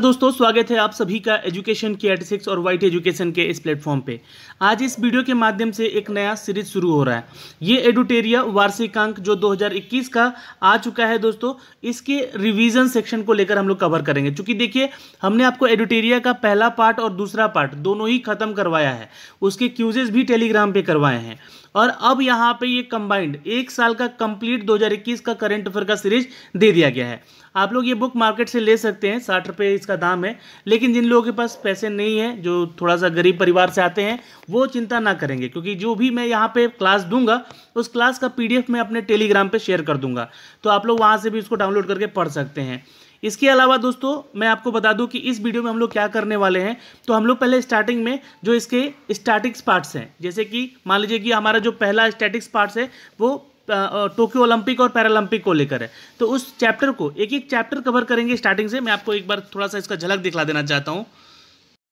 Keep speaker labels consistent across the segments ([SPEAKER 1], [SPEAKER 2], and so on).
[SPEAKER 1] दोस्तों स्वागत है आप सभी का एजुकेशन के एट और वाइट एजुकेशन के इस प्लेटफॉर्म पे आज इस वीडियो के माध्यम से एक नया सीरीज शुरू हो रहा है ये एडुटेरिया वार्षिकांक जो 2021 का आ चुका है दोस्तों इसके रिवीजन सेक्शन को लेकर हम लोग कवर करेंगे चूंकि देखिए हमने आपको एडुटेरिया का पहला पार्ट और दूसरा पार्ट दोनों ही खत्म करवाया है उसके क्यूजेस भी टेलीग्राम पर करवाए हैं और अब यहाँ पे ये कंबाइंड एक साल का कंप्लीट 2021 का करंट अफेयर का सीरीज दे दिया गया है आप लोग ये बुक मार्केट से ले सकते हैं साठ रुपये इसका दाम है लेकिन जिन लोगों के पास पैसे नहीं है जो थोड़ा सा गरीब परिवार से आते हैं वो चिंता ना करेंगे क्योंकि जो भी मैं यहाँ पे क्लास दूंगा उस क्लास का पी मैं अपने टेलीग्राम पर शेयर कर दूंगा तो आप लोग वहाँ से भी इसको डाउनलोड करके पढ़ सकते हैं इसके अलावा दोस्तों मैं आपको बता दूं कि इस वीडियो में हम लोग क्या करने वाले हैं तो हम लोग पहले स्टार्टिंग में जो इसके स्टैटिक्स पार्ट्स हैं जैसे कि मान लीजिए कि हमारा जो पहला स्टैटिक्स पार्ट्स है वो टोक्यो ओलंपिक और पैरालंपिक को लेकर है तो उस चैप्टर को एक एक चैप्टर कवर करेंगे स्टार्टिंग से मैं आपको एक बार थोड़ा सा इसका झलक दिखला देना चाहता हूँ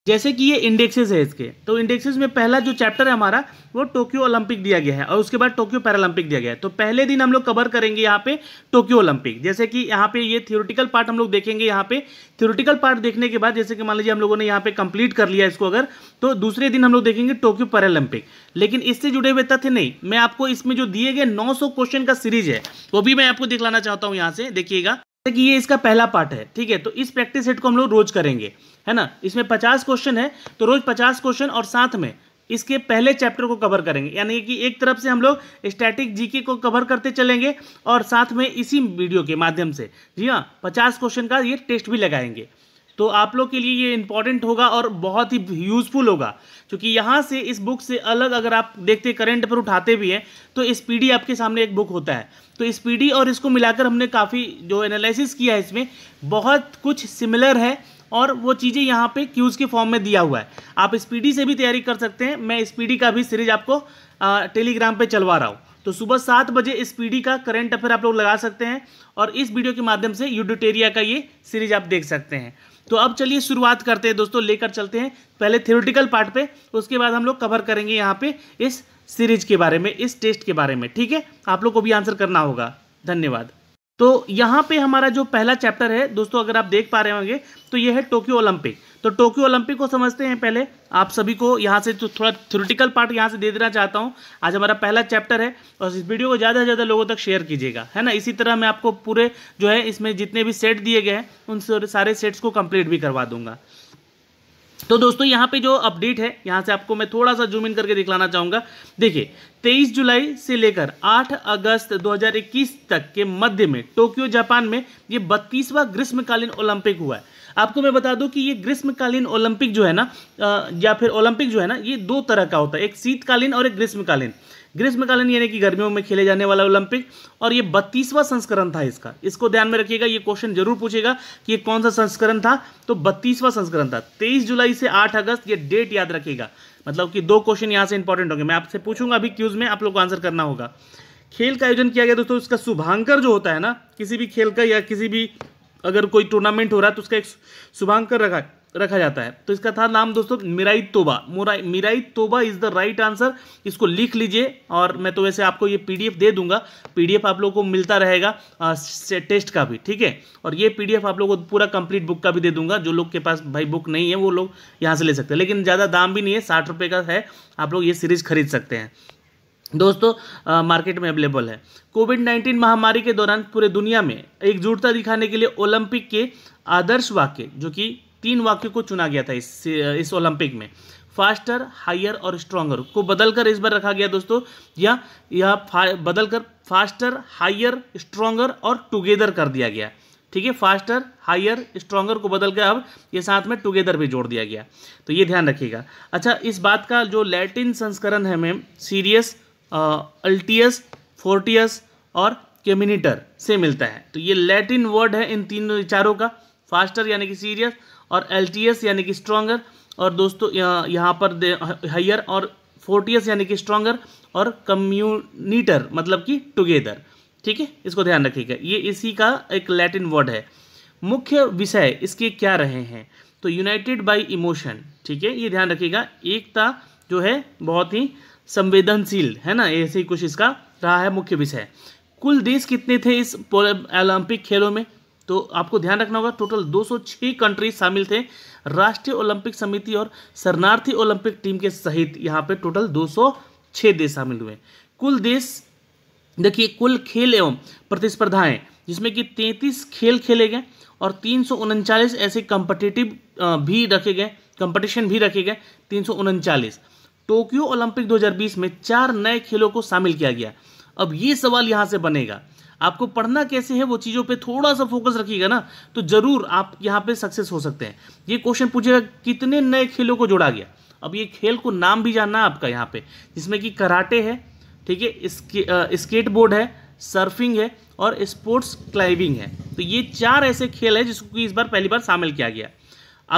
[SPEAKER 1] जैसे कि ये इंडेक्सेस है इसके तो इंडेक्सेस में पहला जो चैप्टर है हमारा वो टोक्यो ओलंपिक दिया गया है और उसके बाद टोक्यो पैरालंपिक दिया गया है तो पहले दिन हम लोग कवर करेंगे यहाँ पे टोक्यो ओलंपिक जैसे कि यहाँ पे ये थियोरटिकल पार्ट हम लोग देखेंगे यहाँ पे थियोरटिकल पार्ट देखने के बाद जैसे कि मान लीजिए हम लोगों ने यहाँ पे कंप्लीट कर लिया इसको अगर तो दूसरे दिन हम लोग देखेंगे टोक्यो पैरालंपिक लेकिन इससे जुड़े हुए तथ्य नहीं मैं आपको इसमें जो दिए गए नौ क्वेश्चन का सीरीज है वो भी मैं आपको दिखलाना चाहता हूँ यहाँ से देखिएगा कि ये इसका पहला पार्ट है ठीक है तो इस प्रैक्टिस सेट को हम लोग रोज करेंगे है ना इसमें पचास क्वेश्चन है तो रोज पचास क्वेश्चन और साथ में इसके पहले चैप्टर को कवर करेंगे यानी कि एक तरफ से हम लोग स्टैटिक जीके को कवर करते चलेंगे और साथ में इसी वीडियो के माध्यम से जी हाँ पचास क्वेश्चन का ये टेस्ट भी लगाएंगे तो आप लोग के लिए ये इंपॉर्टेंट होगा और बहुत ही यूजफुल होगा क्योंकि यहाँ से इस बुक से अलग अगर आप देखते करंट पर उठाते भी हैं तो इस पीडी आपके सामने एक बुक होता है तो इस पीडी और इसको मिलाकर हमने काफ़ी जो एनालिसिस किया है इसमें बहुत कुछ सिमिलर है और वो चीज़ें यहाँ पे क्यूज़ के फॉर्म में दिया हुआ है आप इस से भी तैयारी कर सकते हैं मैं इस का भी सीरीज आपको टेलीग्राम पे चलवा रहा हूँ तो सुबह सात बजे इस का करंट अफेयर आप लोग लगा सकते हैं और इस वीडियो के माध्यम से यूडिटेरिया का ये सीरीज आप देख सकते हैं तो अब चलिए शुरुआत करते हैं दोस्तों लेकर चलते हैं पहले थ्योरेटिकल पार्ट पे उसके बाद हम लोग कवर करेंगे यहाँ पे इस सीरीज के बारे में इस टेस्ट के बारे में ठीक है आप लोग को भी आंसर करना होगा धन्यवाद तो यहाँ पे हमारा जो पहला चैप्टर है दोस्तों अगर आप देख पा रहे होंगे तो ये है टोक्यो ओलंपिक तो टोक्यो ओलंपिक को समझते हैं पहले आप सभी को यहाँ से तो थोड़ा थ्योरेटिकल पार्ट यहाँ से दे देना चाहता हूँ आज हमारा पहला चैप्टर है और इस वीडियो को ज़्यादा से ज़्यादा लोगों तक शेयर कीजिएगा है ना इसी तरह मैं आपको पूरे जो है इसमें जितने भी सेट दिए गए हैं उन सारे सेट्स को कंप्लीट भी करवा दूंगा तो दोस्तों यहाँ पे जो अपडेट है यहाँ से आपको मैं थोड़ा सा जूम इन करके दिखलाना चाहूँगा देखिए 23 जुलाई से लेकर 8 अगस्त 2021 तक के मध्य में टोक्यो जापान में ये 32वां ग्रीष्मकालीन ओलंपिक हुआ है आपको मैं बता दूं कि ये ग्रीष्मकालीन ओलंपिक जो है ना या फिर ओलंपिक जो है ना ये दो तरह का होता है एक शीतकालीन और एक ग्रीष्मकालीन ग्रीष्मकालीन यानी कि गर्मियों में खेले जाने वाला ओलंपिक और ये बत्तीसवां संस्करण था इसका इसको ध्यान में रखिएगा ये क्वेश्चन जरूर पूछेगा कि ये कौन सा संस्करण था तो बत्तीसवां संस्करण था तेईस जुलाई से आठ अगस्त ये डेट याद रखेगा मतलब कि दो क्वेश्चन यहाँ से इंपॉर्टेंट होंगे मैं आपसे पूछूंगा अभी क्यूज में आप लोग को आंसर करना होगा खेल का आयोजन किया गया दोस्तों इसका शुभांकर जो होता है ना किसी भी खेल का या किसी भी अगर कोई टूर्नामेंट हो रहा है तो उसका एक शुभांकर रखा है रखा जाता है तो इसका था नाम दोस्तों मिराई तोबा मिराई तोबा इज़ द राइट आंसर इसको लिख लीजिए और मैं तो वैसे आपको ये पीडीएफ दे दूंगा पीडीएफ आप लोगों को मिलता रहेगा टेस्ट का भी ठीक है और ये पीडीएफ आप लोगों को पूरा कंप्लीट बुक का भी दे दूंगा जो लोग के पास भाई बुक नहीं है वो लोग यहाँ से ले सकते हैं लेकिन ज़्यादा दाम भी नहीं है साठ रुपये का है आप लोग ये सीरीज़ खरीद सकते हैं दोस्तों आ, मार्केट में अवेलेबल है कोविड नाइन्टीन महामारी के दौरान पूरे दुनिया में एकजुटता दिखाने के लिए ओलंपिक के आदर्श वाक्य जो कि तीन वाक्य को चुना गया था इस इस ओलंपिक में फास्टर हायर और स्ट्रॉन्गर को बदलकर इस बार रखा गया दोस्तों या यह बदलकर फास्टर हायर स्ट्रॉगर और टुगेदर कर दिया गया ठीक है फास्टर हायर स्ट्रॉन्गर को बदलकर अब ये साथ में टुगेदर भी जोड़ दिया गया तो ये ध्यान रखिएगा अच्छा इस बात का जो लैटिन संस्करण है मैम सीरियस अल्टियस फोर्टियस और केमिनीटर से मिलता है तो ये लैटिन वर्ड है इन तीनों चारों का फास्टर यानी कि सीरियस और एल यानी कि स्ट्रॉन्गर और दोस्तों यहाँ पर हाइयर और फोर्टियस यानी कि स्ट्रॉगर और कम्यूनिटर मतलब कि टुगेदर ठीक है इसको ध्यान रखिएगा ये इसी का एक लैटिन वर्ड है मुख्य विषय इसके क्या रहे हैं तो यूनाइटेड बाय इमोशन ठीक है ये ध्यान रखिएगा एकता जो है बहुत ही संवेदनशील है ना ऐसे ही कुछ इसका रहा है मुख्य विषय कुल देश कितने थे इस ओलंपिक खेलों में तो आपको ध्यान रखना होगा टोटल 206 कंट्रीज शामिल थे राष्ट्रीय ओलंपिक समिति और शरणार्थी ओलंपिक टीम के सहित यहाँ पे टोटल 206 देश शामिल हुए कुल देश देखिए कुल खेल एवं प्रतिस्पर्धाएं जिसमें कि 33 खेल खेले गए और तीन ऐसे कॉम्पिटिटिव भी रखे गए कंपटीशन भी रखे गए तीन टोक्यो ओलंपिक 2020 में चार नए खेलों को शामिल किया गया अब ये सवाल यहाँ से बनेगा आपको पढ़ना कैसे है वो चीज़ों पे थोड़ा सा फोकस रखिएगा ना तो ज़रूर आप यहाँ पे सक्सेस हो सकते हैं ये क्वेश्चन पूछेगा कितने नए खेलों को जोड़ा गया अब ये खेल को नाम भी जानना है आपका यहाँ पे जिसमें कि कराटे है ठीक है स्केट बोर्ड है सर्फिंग है और स्पोर्ट्स क्लाइंबिंग है तो ये चार ऐसे खेल है जिसको कि इस बार पहली बार शामिल किया गया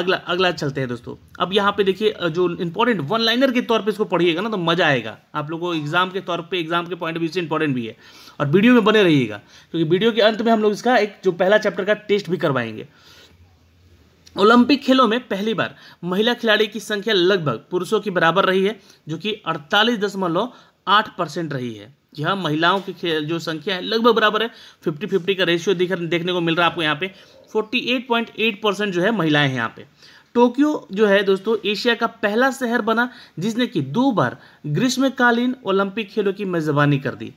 [SPEAKER 1] अगला अगला चलते हैं दोस्तों अब यहाँ पे देखिए जो इंपॉर्टेंट वन लाइनर के तौर पे इसको पढ़िएगा ना तो मज़ा आएगा आप लोगों को एग्जाम के तौर पे एग्जाम के पॉइंट ऑफ व्यू से इंपॉर्टेंट भी है और वीडियो में बने रहिएगा क्योंकि वीडियो के अंत में हम लोग इसका एक जो पहला चैप्टर का टेस्ट भी करवाएंगे ओलंपिक खेलों में पहली बार महिला खिलाड़ी की संख्या लगभग पुरुषों की बराबर रही है जो कि अड़तालीस रही है यह महिलाओं की जो संख्या है लगभग बराबर है फिफ्टी फिफ्टी का रेशियो देखने को मिल रहा है आपको यहाँ पे 48.8 परसेंट जो है महिलाएं हैं यहाँ पे टोक्यो जो है दोस्तों एशिया का पहला शहर बना जिसने कि दो बार ग्रीष्मकालीन ओलंपिक खेलों की मेजबानी कर दी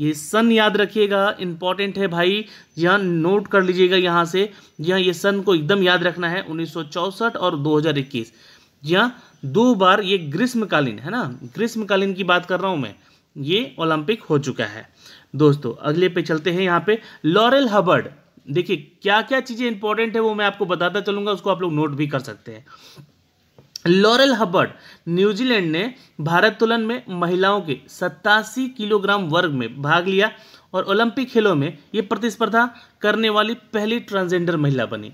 [SPEAKER 1] ये सन याद रखिएगा इंपॉर्टेंट है भाई यहाँ नोट कर लीजिएगा यहाँ से यहाँ ये सन को एकदम याद रखना है 1964 और 2021 यहाँ दो बार ये ग्रीष्मकालीन है ना ग्रीष्मकालीन की बात कर रहा हूँ मैं ये ओलंपिक हो चुका है दोस्तों अगले पे चलते हैं यहाँ पे लॉरेल हबर्ड देखिए क्या क्या चीज़ें इंपॉर्टेंट है वो मैं आपको बताता चलूंगा उसको आप लोग नोट भी कर सकते हैं लॉरेल हबर्ट न्यूजीलैंड ने भारत तुलन में महिलाओं के सत्तासी किलोग्राम वर्ग में भाग लिया और ओलंपिक खेलों में ये प्रतिस्पर्धा करने वाली पहली ट्रांसजेंडर महिला बनी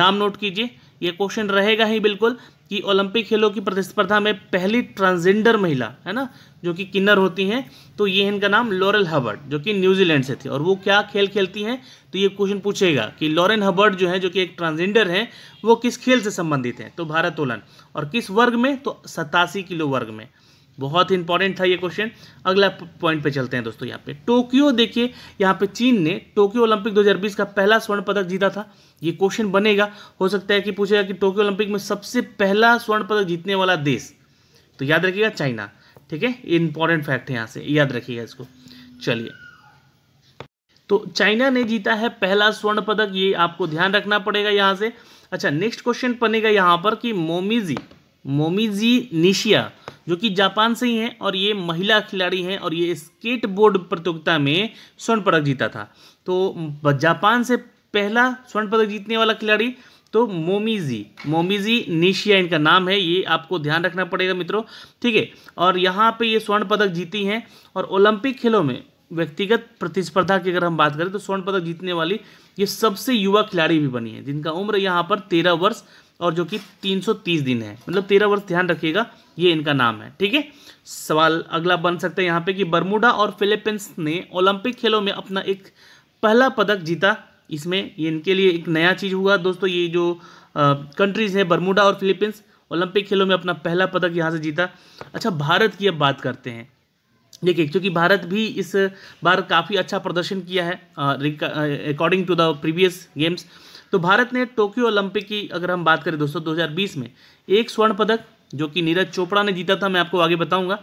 [SPEAKER 1] नाम नोट कीजिए ये क्वेश्चन रहेगा ही बिल्कुल कि ओलंपिक खेलों की प्रतिस्पर्धा में पहली ट्रांसजेंडर महिला है ना जो कि किन्नर होती हैं तो ये इनका नाम लॉरेल हबर्ट जो कि न्यूजीलैंड से थी और वो क्या खेल खेलती हैं तो ये क्वेश्चन पूछेगा कि लॉरेन हबर्ट जो है जो कि एक ट्रांसजेंडर हैं वो किस खेल से संबंधित हैं तो भारतोलन और किस वर्ग में तो सतासी किलो वर्ग में बहुत इंपॉर्टेंट था ये क्वेश्चन अगला पॉइंट पे चलते हैं दोस्तों यहाँ पे टोक्यो देखिए यहाँ पे चीन ने टोक्यो ओलंपिक 2020 का पहला स्वर्ण पदक जीता था ये क्वेश्चन बनेगा हो सकता है कि पूछेगा कि टोक्यो ओलंपिक में सबसे पहला स्वर्ण पदक जीतने वाला देश तो याद रखिएगा चाइना ठीक है इंपॉर्टेंट फैक्ट है यहाँ से याद रखिएगा इसको चलिए तो चाइना ने जीता है पहला स्वर्ण पदक ये आपको ध्यान रखना पड़ेगा यहाँ से अच्छा नेक्स्ट क्वेश्चन बनेगा यहाँ पर कि मोमिजी मोमिजी निशिया जो कि जापान से ही हैं और ये महिला खिलाड़ी हैं और ये स्केटबोर्ड प्रतियोगिता में स्वर्ण पदक जीता था तो जापान से पहला स्वर्ण पदक जीतने वाला खिलाड़ी तो मोमीजी मोमीजी निशिया इनका नाम है ये आपको ध्यान रखना पड़ेगा मित्रों ठीक है और यहाँ पे ये स्वर्ण पदक जीती हैं और ओलंपिक खेलों में व्यक्तिगत प्रतिस्पर्धा की अगर हम बात करें तो स्वर्ण पदक जीतने वाली ये सबसे युवा खिलाड़ी भी बनी है जिनका उम्र यहाँ पर तेरह वर्ष और जो कि 330 दिन है मतलब तेरह वर्ष ध्यान रखिएगा ये इनका नाम है ठीक है सवाल अगला बन सकता है यहाँ पे कि बर्मुडा और फिलीपींस ने ओलंपिक खेलों में अपना एक पहला पदक जीता इसमें ये इनके लिए एक नया चीज़ हुआ दोस्तों ये जो कंट्रीज़ है बर्मुडा और फिलीपींस ओलंपिक खेलों में अपना पहला पदक यहाँ से जीता अच्छा भारत की अब बात करते हैं देखिए क्योंकि भारत भी इस बार काफ़ी अच्छा प्रदर्शन किया है according to the previous games तो भारत ने टोक्यो ओलंपिक की अगर हम बात करें दोस्तों 2020 में एक स्वर्ण पदक जो कि नीरज चोपड़ा ने जीता था मैं आपको आगे बताऊंगा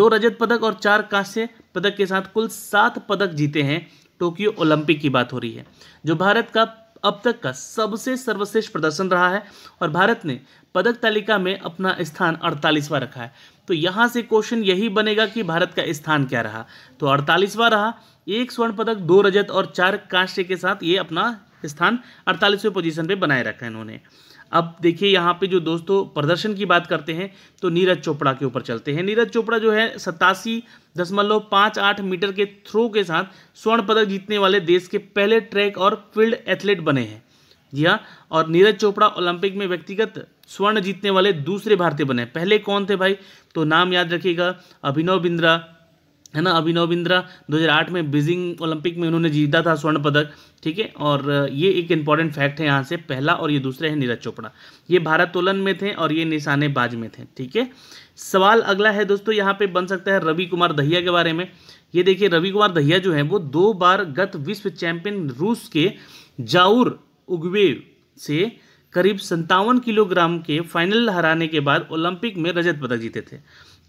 [SPEAKER 1] दो रजत पदक और चार कांस्य पदक के साथ कुल सात पदक जीते हैं टोक्यो ओलंपिक की बात हो रही है जो भारत का अब तक का सबसे सर्वश्रेष्ठ प्रदर्शन रहा है और भारत ने पदक तालिका में अपना स्थान अड़तालीसवा रखा है तो यहाँ से क्वेश्चन यही बनेगा कि भारत का स्थान क्या रहा तो अड़तालीसवा रहा एक स्वर्ण पदक दो रजत और चार कांस्य के साथ ये अपना स्थान अड़तालीसवें पोजीशन पे बनाए रखा है इन्होंने अब देखिए यहाँ पे जो दोस्तों प्रदर्शन की बात करते हैं तो नीरज चोपड़ा के ऊपर चलते हैं नीरज चोपड़ा जो है सतासी दशमलव पाँच आठ मीटर के थ्रो के साथ स्वर्ण पदक जीतने वाले देश के पहले ट्रैक और फील्ड एथलीट बने हैं जी हाँ और नीरज चोपड़ा ओलंपिक में व्यक्तिगत स्वर्ण जीतने वाले दूसरे भारतीय बने पहले कौन थे भाई तो नाम याद रखिएगा अभिनव बिंद्रा है ना अभिनव बिंद्रा 2008 में बीजिंग ओलंपिक में उन्होंने जीता था स्वर्ण पदक ठीक है और ये एक इम्पॉर्टेंट फैक्ट है यहाँ से पहला और ये दूसरे है नीरज चोपड़ा ये भारतोलन में थे और ये निशानेबाज में थे ठीक है सवाल अगला है दोस्तों यहाँ पे बन सकता है रवि कुमार दहिया के बारे में ये देखिए रवि कुमार दहिया जो है वो दो बार गत विश्व चैंपियन रूस के जाऊर उगवेव से करीब संतावन किलोग्राम के फाइनल हराने के बाद ओलंपिक में रजत पदक जीते थे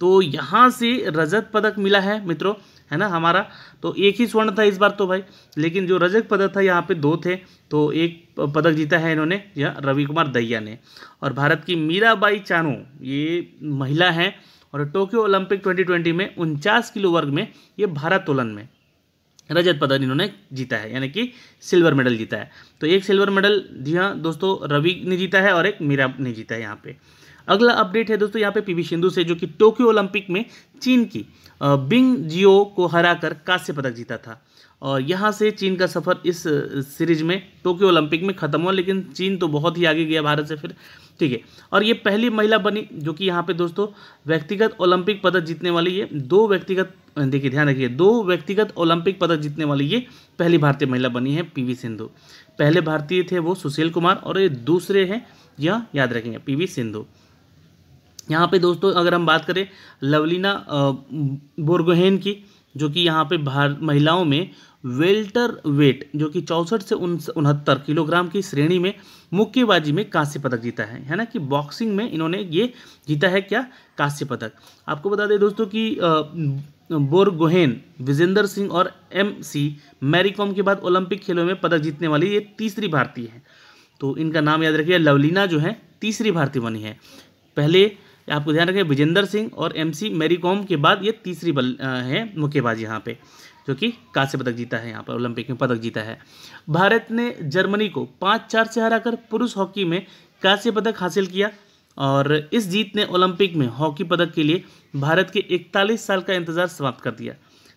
[SPEAKER 1] तो यहाँ से रजत पदक मिला है मित्रों है ना हमारा तो एक ही स्वर्ण था इस बार तो भाई लेकिन जो रजत पदक था यहाँ पे दो थे तो एक पदक जीता है इन्होंने यह रवि कुमार दहिया ने और भारत की मीराबाई चानू ये महिला हैं और टोक्यो ओलंपिक 2020 में उनचास किलो वर्ग में ये भारातोलन में रजत पदक इन्होंने जीता है यानी कि सिल्वर मेडल जीता है तो एक सिल्वर मेडल जी हाँ दोस्तों रवि ने जीता है और एक मीरा ने जीता है यहाँ पे अगला अपडेट है दोस्तों यहाँ पे पीवी सिंधु से जो कि टोक्यो ओलंपिक में चीन की बिंग जियो को हराकर कांस्य पदक जीता था और यहाँ से चीन का सफ़र इस सीरीज में टोक्यो ओलंपिक में ख़त्म हुआ लेकिन चीन तो बहुत ही आगे गया भारत से फिर ठीक है और ये पहली महिला बनी जो कि यहाँ पे दोस्तों व्यक्तिगत ओलंपिक पदक जीतने वाली ये दो व्यक्तिगत देखिए ध्यान रखिए दो व्यक्तिगत ओलंपिक पदक जीतने वाली ये पहली भारतीय महिला बनी है पी सिंधु पहले भारतीय थे वो सुशील कुमार और ये दूसरे हैं यह याद रखेंगे पी सिंधु यहाँ पे दोस्तों अगर हम बात करें लवलीना बोरगोहेन की जो कि यहाँ पे भार महिलाओं में वेल्टर वेट जो कि चौंसठ से उनहत्तर किलोग्राम की श्रेणी में मुक्केबाजी में कांस्य पदक जीता है है ना कि बॉक्सिंग में इन्होंने ये जीता है क्या कांस्य पदक आपको बता दें दोस्तों कि बोरगोहेन विजेंद्र सिंह और एम सी मैरीकॉम के बाद ओलंपिक खेलों में पदक जीतने वाली ये तीसरी भारतीय हैं तो इनका नाम याद रखिए लवलीना जो है तीसरी भारतीय बनी है पहले आपको ध्यान रखें विजेंदर सिंह और एम सी कॉम के बाद ये तीसरी बल है मुक्केबाज यहाँ पे जो कि कांस्य पदक जीता है यहाँ पर ओलंपिक में पदक जीता है भारत ने जर्मनी को पाँच चार से हराकर पुरुष हॉकी में कांस्य पदक हासिल किया और इस जीत ने ओलंपिक में हॉकी पदक के लिए भारत के इकतालीस साल का इंतजार समाप्त कर दिया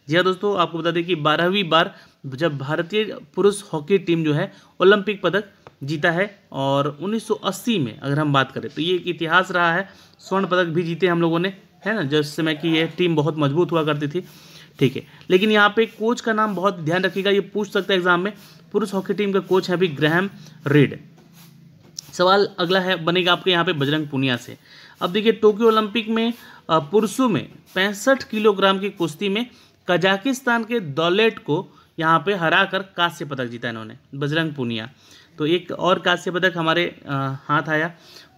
[SPEAKER 1] जी हाँ दोस्तों आपको बता दें कि बारहवीं बार जब भारतीय पुरुष हॉकी टीम जो है ओलंपिक पदक जीता है और 1980 में अगर हम बात करें तो ये एक इतिहास रहा है स्वर्ण पदक भी जीते हम लोगों ने है ना जिस समय कि ये टीम बहुत मजबूत हुआ करती थी ठीक है लेकिन यहाँ पे कोच का नाम बहुत ध्यान रखिएगा ये पूछ सकते हैं एग्जाम में पुरुष हॉकी टीम का कोच है अभी ग्रहम रेड सवाल अगला है बनेगा आपके यहाँ पे बजरंग पुनिया से अब देखिए टोक्यो ओलंपिक में पुरुषों में पैंसठ किलोग्राम की कुश्ती में कजाकिस्तान के दौलेट को यहाँ पे हराकर कांस्य पदक जीता इन्होंने बजरंग पुनिया तो एक और कांस्य पदक हमारे हाथ आया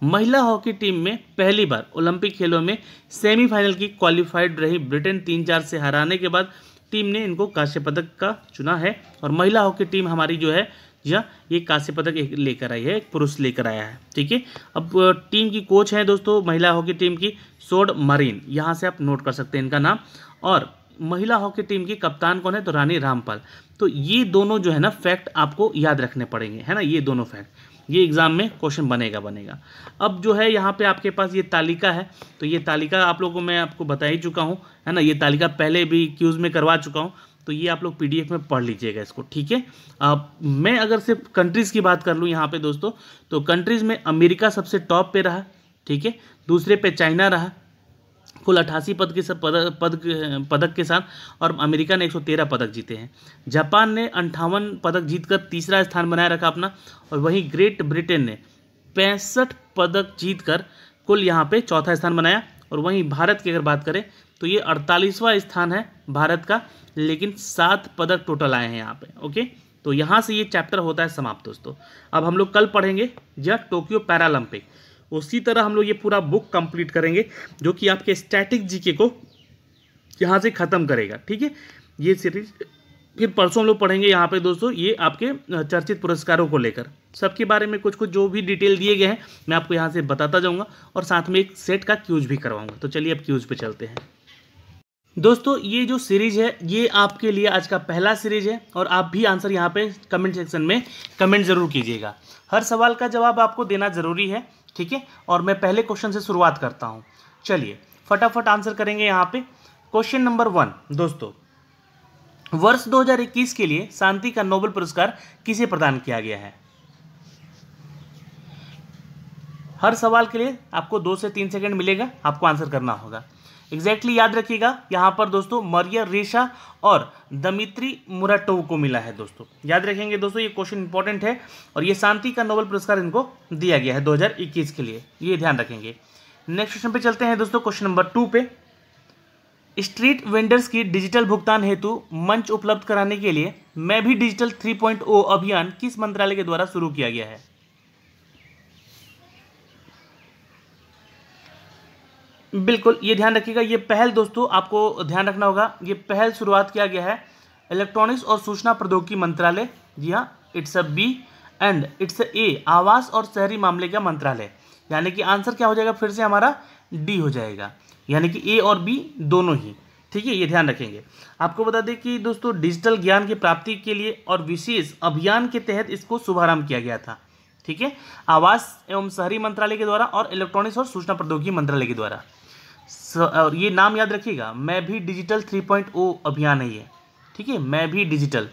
[SPEAKER 1] महिला हॉकी टीम में पहली बार ओलंपिक खेलों में सेमीफाइनल की क्वालिफाइड रही ब्रिटेन तीन चार से हराने के बाद टीम ने इनको कांस्य पदक का चुना है और महिला हॉकी टीम हमारी जो है या ये कांस्य पदक लेकर आई है एक पुरुष लेकर आया है ठीक है अब टीम की कोच है दोस्तों महिला हॉकी टीम की सोड मरीन यहाँ से आप नोट कर सकते हैं इनका नाम और महिला हॉकी टीम की कप्तान कौन है तो रानी रामपाल तो ये दोनों जो है ना फैक्ट आपको याद रखने पड़ेंगे है ना ये दोनों फैक्ट ये एग्ज़ाम में क्वेश्चन बनेगा बनेगा अब जो है यहाँ पे आपके पास ये तालिका है तो ये तालिका आप लोगों को मैं आपको बता ही चुका हूँ है ना ये तालिका पहले भी क्यूज़ में करवा चुका हूँ तो ये आप लोग पीडीएफ में पढ़ लीजिएगा इसको ठीक है अब मैं अगर सिर्फ कंट्रीज़ की बात कर लूँ यहाँ पे दोस्तों तो कंट्रीज़ में अमेरिका सबसे टॉप पे रहा ठीक है दूसरे पे चाइना रहा कुल अट्ठासी पद के साथ पदक पद पदक के साथ और अमेरिका ने 113 पदक जीते हैं जापान ने अंठावन पदक जीतकर तीसरा स्थान बनाए रखा अपना और वहीं ग्रेट ब्रिटेन ने पैंसठ पदक जीतकर कुल यहाँ पे चौथा स्थान बनाया और वहीं भारत की अगर बात करें तो ये अड़तालीसवां स्थान है भारत का लेकिन सात पदक टोटल आए हैं यहाँ पर ओके तो यहाँ से ये चैप्टर होता है समाप्त दोस्तों अब हम लोग कल पढ़ेंगे यह टोक्यो पैरालंपिक उसी तरह हम लोग ये पूरा बुक कंप्लीट करेंगे जो कि आपके स्टैटिक जीके को यहाँ से ख़त्म करेगा ठीक है ये सीरीज फिर परसों हम लोग पढ़ेंगे यहाँ पे दोस्तों ये आपके चर्चित पुरस्कारों को लेकर सबके बारे में कुछ कुछ जो भी डिटेल दिए गए हैं मैं आपको यहाँ से बताता जाऊँगा और साथ में एक सेट का क्यूज भी करवाऊँगा तो चलिए अब क्यूज पे चलते हैं दोस्तों ये जो सीरीज है ये आपके लिए आज का पहला सीरीज है और आप भी आंसर यहाँ पे कमेंट सेक्शन में कमेंट ज़रूर कीजिएगा हर सवाल का जवाब आपको देना ज़रूरी है ठीक है और मैं पहले क्वेश्चन से शुरुआत करता हूँ चलिए फटाफट आंसर करेंगे यहाँ पे क्वेश्चन नंबर वन दोस्तों वर्ष 2021 के लिए शांति का नोबेल पुरस्कार किसे प्रदान किया गया है हर सवाल के लिए आपको दो से तीन सेकंड मिलेगा आपको आंसर करना होगा एग्जैक्टली याद रखिएगा यहाँ पर दोस्तों मरिया रेशा और दमित्री मुराटोव को मिला है दोस्तों याद रखेंगे दोस्तों ये क्वेश्चन इंपॉर्टेंट है और ये शांति का नोबल पुरस्कार इनको दिया गया है 2021 के लिए ये ध्यान रखेंगे नेक्स्ट क्वेश्चन पे चलते हैं दोस्तों क्वेश्चन नंबर टू पे स्ट्रीट वेंडर्स की डिजिटल भुगतान हेतु मंच उपलब्ध कराने के लिए मैं भी डिजिटल थ्री oh अभियान किस मंत्रालय के द्वारा शुरू किया गया है बिल्कुल ये ध्यान रखिएगा ये पहल दोस्तों आपको ध्यान रखना होगा ये पहल शुरुआत किया गया है इलेक्ट्रॉनिक्स और सूचना प्रौद्योगिकी मंत्रालय जी हाँ it's a B and it's A आवास और शहरी मामले का मंत्रालय यानी कि आंसर क्या हो जाएगा फिर से हमारा डी हो जाएगा यानी कि ए और बी दोनों ही ठीक है ये ध्यान रखेंगे आपको बता दें कि दोस्तों डिजिटल ज्ञान की प्राप्ति के लिए और विशेष अभियान के तहत इसको शुभारंभ किया गया था ठीक है आवास एवं शहरी मंत्रालय के द्वारा और इलेक्ट्रॉनिक्स और सूचना प्रौद्योगिकी मंत्रालय के द्वारा और ये नाम याद रखिएगा मैं भी डिजिटल 3.0 अभियान है ये ठीक है मैं भी डिजिटल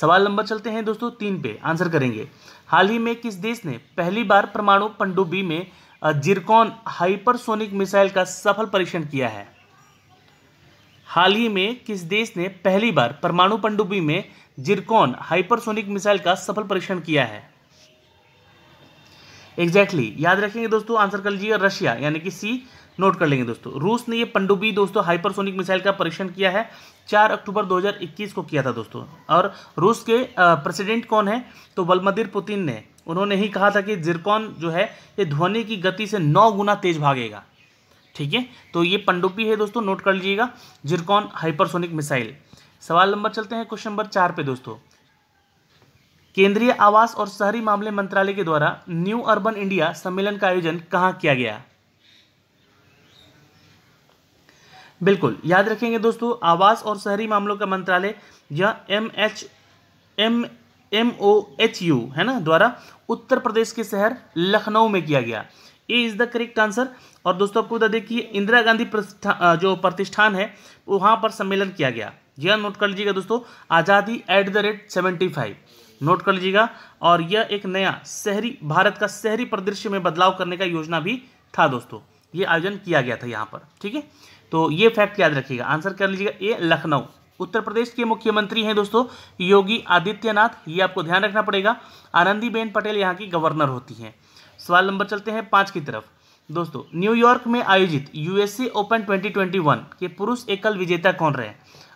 [SPEAKER 1] सवाल नंबर चलते हैं दोस्तों तीन पे आंसर करेंगे हाल ही में किस देश ने पहली बार परमाणु पंडुबी में जिरकॉन हाइपरसोनिक मिसाइल का सफल परीक्षण किया है हाल ही में किस देश ने पहली बार परमाणु पंडुबी में जिरकॉन हाइपरसोनिक मिसाइल का सफल परीक्षण किया है एग्जैक्टली exactly. याद रखेंगे दोस्तों आंसर कर लीजिए रशिया यानी कि सी नोट कर लेंगे दोस्तों रूस ने ये पंडुबी दोस्तों हाइपरसोनिक मिसाइल का परीक्षण किया है चार अक्टूबर 2021 को किया था दोस्तों और रूस के प्रेसिडेंट कौन है तो वलमदिर पुतिन ने उन्होंने ही कहा था कि जिरकॉन जो है ये ध्वनि की गति से नौ गुना तेज भागेगा ठीक है तो ये पंडुबी है दोस्तों नोट कर लीजिएगा जिरकॉन हाइपरसोनिक मिसाइल सवाल नंबर चलते हैं क्वेश्चन नंबर चार पे दोस्तों केंद्रीय आवास और शहरी मामले मंत्रालय के द्वारा न्यू अर्बन इंडिया सम्मेलन का आयोजन कहाँ किया गया बिल्कुल याद रखेंगे दोस्तों आवास और शहरी मामलों का मंत्रालय यह M H M M O H U है ना द्वारा उत्तर प्रदेश के शहर लखनऊ में किया गया A is the correct answer और दोस्तों आपको बता दें कि इंदिरा गांधी जो प्रतिष्ठान है वहाँ पर सम्मेलन किया गया यह नोट कर लीजिएगा दोस्तों आज़ादी at the rate seventy five note कर लीजिएगा और यह एक नया शहरी भारत का शहरी परिदृश्य में बदलाव करने का योजना भी था दोस्तों ये आयोजन किया गया था यहाँ पर ठीक है तो ये फैक्ट याद रखिएगा आंसर कर लीजिएगा ए लखनऊ उत्तर प्रदेश के मुख्यमंत्री हैं दोस्तों योगी आदित्यनाथ ये आपको ध्यान रखना पड़ेगा आनंदीबेन पटेल यहाँ की गवर्नर होती हैं सवाल नंबर चलते हैं पाँच की तरफ दोस्तों न्यूयॉर्क में आयोजित यूएसए ओपन 2021 के पुरुष एकल विजेता कौन रहे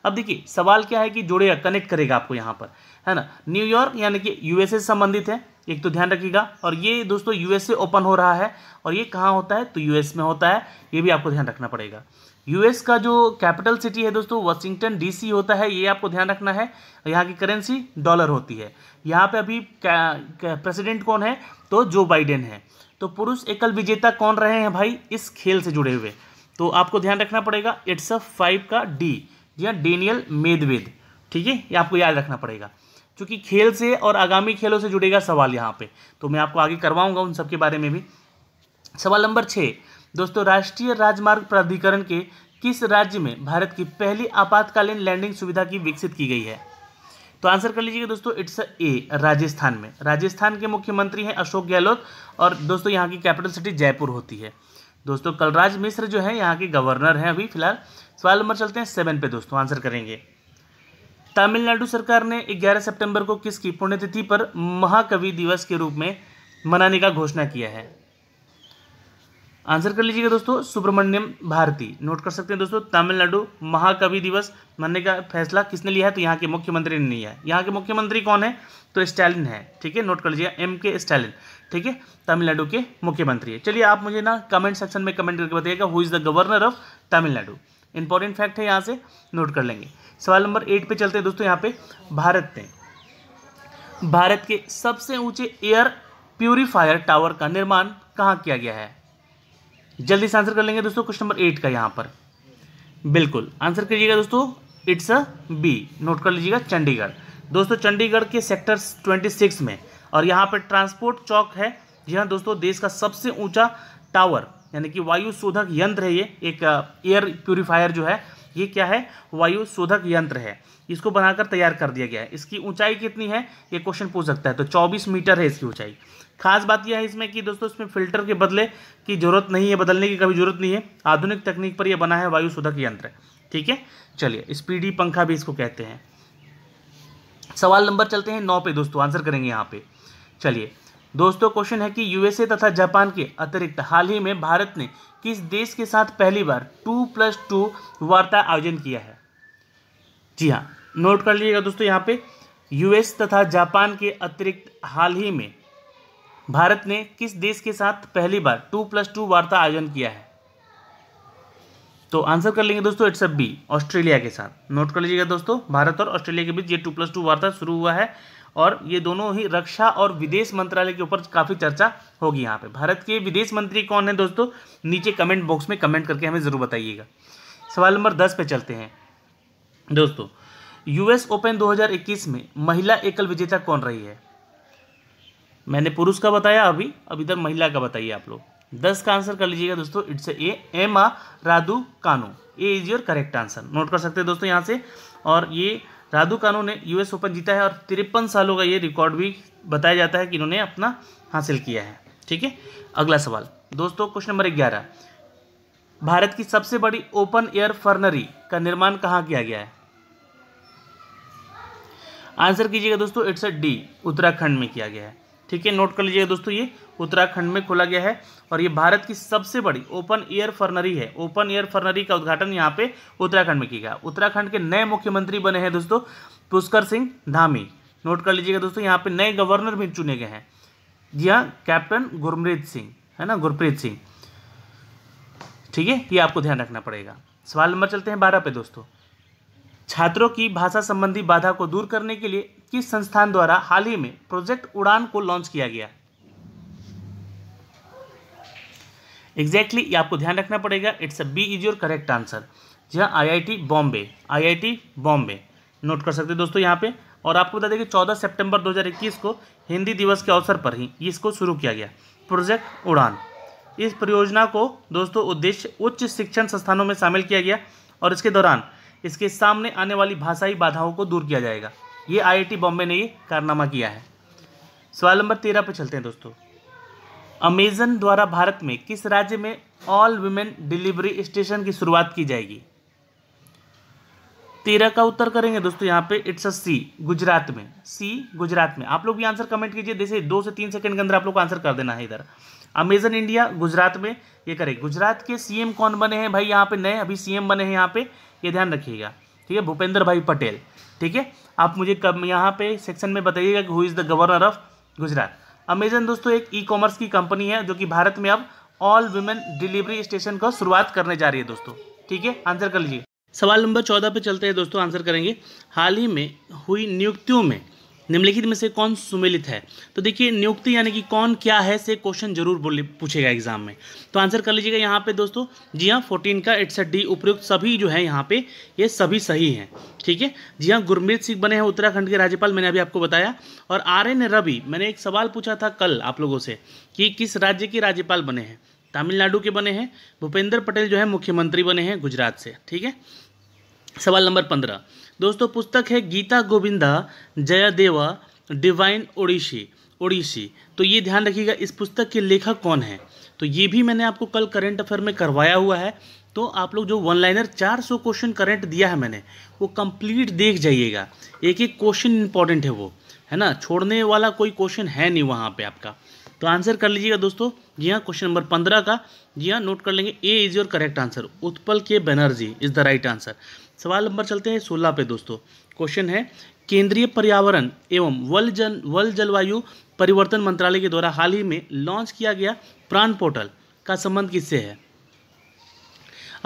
[SPEAKER 1] अब देखिए सवाल क्या है कि जोड़ेगा कनेक्ट करेगा आपको यहाँ पर है ना न्यूयॉर्क यानी कि यूएसए से संबंधित है एक तो ध्यान रखिएगा और ये दोस्तों यूएसए ओपन हो रहा है और ये कहाँ होता है तो यूएस में होता है ये भी आपको ध्यान रखना पड़ेगा यूएस का जो कैपिटल सिटी है दोस्तों वाशिंगटन डीसी होता है ये आपको ध्यान रखना है यहाँ की करेंसी डॉलर होती है यहाँ पे अभी प्रेसिडेंट कौन है तो जो बाइडेन है तो पुरुष एकल विजेता कौन रहे हैं भाई इस खेल से जुड़े हुए तो आपको ध्यान रखना पड़ेगा इट्स अ फाइव का डी या डेनियल मेदवेद ठीक है ये आपको याद रखना पड़ेगा क्योंकि खेल से और आगामी खेलों से जुड़ेगा सवाल यहाँ पे तो मैं आपको आगे करवाऊंगा उन सब के बारे में भी सवाल नंबर छः दोस्तों राष्ट्रीय राजमार्ग प्राधिकरण के किस राज्य में भारत की पहली आपातकालीन लैंडिंग सुविधा की विकसित की गई है तो आंसर कर लीजिएगा दोस्तों इट्स ए राजस्थान में राजस्थान के मुख्यमंत्री हैं अशोक गहलोत और दोस्तों यहाँ की कैपिटल सिटी जयपुर होती है दोस्तों कलराज मिश्र जो है यहाँ के गवर्नर हैं अभी फिलहाल सवाल नंबर चलते हैं सेवन पे दोस्तों आंसर करेंगे तमिलनाडु सरकार ने 11 सितंबर को किसकी पुण्यतिथि पर महाकवि दिवस के रूप में मनाने का घोषणा किया है आंसर कर लीजिएगा दोस्तों सुब्रमण्यम भारती नोट कर सकते हैं दोस्तों तमिलनाडु महाकवि दिवस मनने का फैसला किसने लिया है तो यहाँ के मुख्यमंत्री ने नहीं है यहाँ के मुख्यमंत्री कौन है तो स्टालिन है ठीक है नोट कर लीजिएगा एम के स्टालिन ठीक है तमिलनाडु के मुख्यमंत्री है चलिए आप मुझे ना कमेंट सेक्शन में कमेंट करके बताइएगा who is the governor of Tamil Nadu important fact है यहाँ से नोट कर लेंगे सवाल नंबर एट पे चलते हैं दोस्तों यहाँ पे भारत में भारत के सबसे ऊंचे एयर प्यूरिफायर टावर का निर्माण कहाँ किया गया है जल्दी से आंसर कर लेंगे दोस्तों क्वेश्चन नंबर एट का यहाँ पर बिल्कुल आंसर करिएगा दोस्तों इट्स अ बी नोट कर लीजिएगा चंडीगढ़ दोस्तों चंडीगढ़ के सेक्टर 26 में और यहाँ पर ट्रांसपोर्ट चौक है यहाँ दोस्तों देश का सबसे ऊंचा टावर यानी कि वायु शोधक यंत्र है ये एक एयर प्योरीफायर जो है ये क्या है वायु शोधक यंत्र है इसको बनाकर तैयार कर दिया गया है इसकी ऊंचाई कितनी है ये क्वेश्चन पूछ सकता है तो 24 मीटर है इसकी ऊंचाई खास बात यह है इसमें कि दोस्तों इसमें फिल्टर के बदले की जरूरत नहीं है बदलने की कभी जरूरत नहीं है आधुनिक तकनीक पर यह बना है वायु शोधक यंत्र ठीक है चलिए स्पीडी पंखा भी इसको कहते हैं सवाल नंबर चलते हैं नौ पे दोस्तों आंसर करेंगे यहाँ पे चलिए दोस्तों क्वेश्चन है कि यूएसए तथा जापान के अतिरिक्त हाल ही में भारत ने किस देश के साथ पहली बार टू प्लस टू वार्ता आयोजन किया है जी हाँ नोट कर लीजिएगा दोस्तों यहाँ पे यूएस तथा जापान के अतिरिक्त हाल ही में भारत ने किस देश के साथ पहली बार टू प्लस टू वार्ता आयोजन किया है तो आंसर कर लेंगे दोस्तों इट्स अ बी ऑस्ट्रेलिया के साथ नोट कर लीजिएगा दोस्तों भारत और ऑस्ट्रेलिया के बीच ये टू प्लस टू वार्ता शुरू हुआ है और ये दोनों ही रक्षा और विदेश मंत्रालय के ऊपर काफ़ी चर्चा होगी यहाँ पे भारत के विदेश मंत्री कौन है दोस्तों नीचे कमेंट बॉक्स में कमेंट करके हमें ज़रूर बताइएगा सवाल नंबर दस पे चलते हैं दोस्तों यूएस ओपन 2021 में महिला एकल विजेता कौन रही है मैंने पुरुष का बताया अभी अब इधर महिला का बताइए आप लोग दस का आंसर कर लीजिएगा दोस्तों इट्स ए एम आ राधु कानो A is your correct answer note कर सकते हैं दोस्तों यहाँ से और ये राधु कानो ने यूएस ओपन जीता है और तिरपन सालों का ये रिकॉर्ड भी बताया जाता है कि इन्होंने अपना हासिल किया है ठीक है अगला सवाल दोस्तों क्वेश्चन नंबर ग्यारह भारत की सबसे बड़ी ओपन एयर फर्नरी का निर्माण कहाँ किया गया है आंसर कीजिएगा दोस्तों इट्स डी उत्तराखंड में किया गया है ठीक है नोट कर लीजिएगा दोस्तों ये उत्तराखंड में खोला गया है और ये भारत की सबसे बड़ी ओपन एयर फर्नरी है ओपन एयर फर्नरी का उद्घाटन यहाँ पे उत्तराखंड में किया गया उत्तराखंड के नए मुख्यमंत्री बने हैं दोस्तों पुष्कर सिंह धामी नोट कर लीजिएगा दोस्तों यहाँ पे नए गवर्नर भी चुने गए हैं जी हाँ कैप्टन गुरमीत सिंह है ना गुरप्रीत सिंह ठीक है ये आपको ध्यान रखना पड़ेगा सवाल नंबर चलते हैं बारह पे दोस्तों छात्रों की भाषा संबंधी बाधा को दूर करने के लिए किस संस्थान द्वारा हाल ही में प्रोजेक्ट उड़ान को लॉन्च किया गया एग्जैक्टली exactly, आपको ध्यान रखना पड़ेगा it's a B is your correct answer हाँ I Bombay I Bombay note कर सकते हैं दोस्तों यहाँ पे और आपको बता दें कि 14 सितंबर 2021 को हिंदी दिवस के अवसर पर ही इसको शुरू किया गया प्रोजेक्ट उड़ान इस परियोजना को दोस्तों उद्देश्य उच्च शिक्षण संस्थानों में शामिल किया गया और इसके दौरान इसके सामने आने वाली भाषाई बाधाओं को दूर किया जाएगा ये आईआईटी बॉम्बे ने ही कारनामा किया है सवाल नंबर तेरह पर चलते हैं दोस्तों अमेजन द्वारा भारत में किस राज्य में ऑल वुमेन डिलीवरी स्टेशन की शुरुआत की जाएगी तेरह का उत्तर करेंगे दोस्तों यहाँ पे इट्स अ सी गुजरात में सी गुजरात में आप लोग भी आंसर कमेंट कीजिए जैसे दो से तीन सेकंड के अंदर आप लोग आंसर कर देना है इधर अमेजन इंडिया गुजरात में ये करें गुजरात के सीएम कौन बने हैं भाई यहाँ पे नए अभी सीएम बने हैं यहाँ पे ये ध्यान रखिएगा ठीक है भूपेंद्र भाई पटेल ठीक है आप मुझे कब यहाँ पे सेक्शन में बताइएगा कि who is the governor of Gujarat Amazon दोस्तों एक ई कॉमर्स की कंपनी है जो कि भारत में अब ऑल वुमेन डिलीवरी स्टेशन को शुरुआत करने जा रही है दोस्तों ठीक है आंसर कर लीजिए सवाल नंबर चौदह पे चलते हैं दोस्तों आंसर करेंगे हाल ही में हुई नियुक्तियों में निम्नलिखित में से कौन सुमिलित है तो देखिए नियुक्ति यानी कि कौन क्या है से क्वेश्चन जरूर बोले पूछेगा एग्जाम में तो आंसर कर लीजिएगा यहाँ पे दोस्तों जी हाँ फोर्टीन का इट्स डी उपयुक्त सभी जो है यहाँ पे ये सभी सही हैं ठीक है जी हाँ गुरमीत सिंह बने हैं उत्तराखंड के राज्यपाल मैंने अभी आपको बताया और आर एन रवि मैंने एक सवाल पूछा था कल आप लोगों से कि किस राज्य के राज्यपाल बने हैं तमिलनाडु के बने हैं भूपेंद्र पटेल जो है मुख्यमंत्री बने हैं गुजरात से ठीक है सवाल नंबर पंद्रह दोस्तों पुस्तक है गीता गोविंदा देवा डिवाइन ओडिशी ओडिशी तो ये ध्यान रखिएगा इस पुस्तक के लेखक कौन है तो ये भी मैंने आपको कल करंट अफेयर में करवाया हुआ है तो आप लोग जो वन लाइनर 400 क्वेश्चन करंट दिया है मैंने वो कंप्लीट देख जाइएगा एक एक क्वेश्चन इंपॉर्टेंट है वो है ना छोड़ने वाला कोई क्वेश्चन है नहीं वहाँ पे आपका तो आंसर कर लीजिएगा दोस्तों जी हाँ क्वेश्चन नंबर पंद्रह का जी हाँ नोट कर लेंगे A is your correct answer Utpal के Banerjee is the right answer सवाल नंबर चलते हैं सोलह पे दोस्तों क्वेश्चन है केंद्रीय पर्यावरण एवं वल जन वल जलवायु परिवर्तन मंत्रालय के द्वारा हाल ही में लॉन्च किया गया प्राण पोर्टल का संबंध किससे है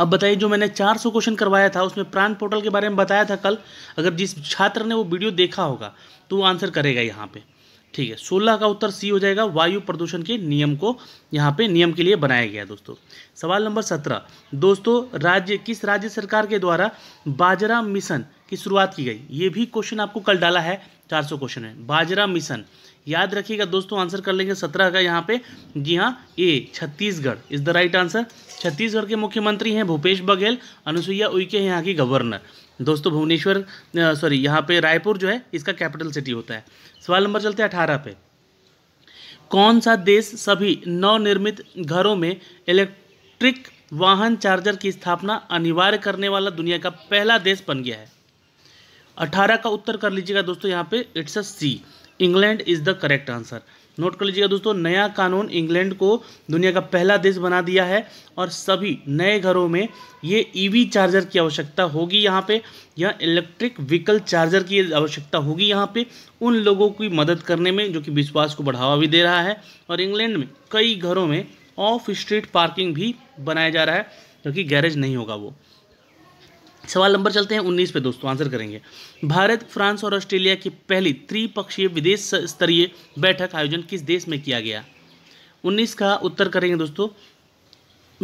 [SPEAKER 1] अब बताइए जो मैंने 400 क्वेश्चन करवाया था उसमें प्राण पोर्टल के बारे में बताया था कल अगर जिस छात्र ने वो वीडियो देखा होगा तो वो आंसर करेगा यहाँ पे ठीक है सोलह का उत्तर सी हो जाएगा वायु प्रदूषण के नियम को यहाँ पे नियम के लिए बनाया गया दोस्तों सवाल नंबर सत्रह दोस्तों राज्य किस राज्य सरकार के द्वारा बाजरा मिशन की शुरुआत की गई ये भी क्वेश्चन आपको कल डाला है चार सौ क्वेश्चन है बाजरा मिशन याद रखिएगा दोस्तों आंसर कर लेंगे सत्रह का यहाँ पे जी हाँ A Chhattisgarh is the right answer Chhattisgarh के मुख्यमंत्री हैं भूपेश बघेल अनुसुईया उइके हैं यहाँ की गवर्नर दोस्तों भुवनेश्वर सॉरी यहाँ पे रायपुर जो है इसका कैपिटल सिटी होता है सवाल नंबर चलते हैं अठारह पे कौन सा देश सभी नवनिर्मित घरों में इलेक्ट्रिक वाहन चार्जर की स्थापना अनिवार्य करने वाला दुनिया का पहला देश बन गया है अठारह का उत्तर कर लीजिएगा दोस्तों यहाँ पे it's a C England is the correct answer note कर लीजिएगा दोस्तों नया कानून इंग्लैंड को दुनिया का पहला देश बना दिया है और सभी नए घरों में ये ईवी e चार्जर की आवश्यकता होगी यहाँ पे या इलेक्ट्रिक व्हीकल चार्जर की आवश्यकता होगी यहाँ पे उन लोगों की मदद करने में जो कि विश्वास को बढ़ावा भी दे रहा है और इंग्लैंड में कई घरों में ऑफ स्ट्रीट पार्किंग भी बनाया जा रहा है क्योंकि गैरेज नहीं होगा वो सवाल नंबर चलते हैं उन्नीस पे दोस्तों आंसर करेंगे भारत फ्रांस और ऑस्ट्रेलिया की पहली त्रिपक्षीय विदेश स्तरीय बैठक आयोजन किस देश में किया गया उन्नीस का उत्तर करेंगे दोस्तों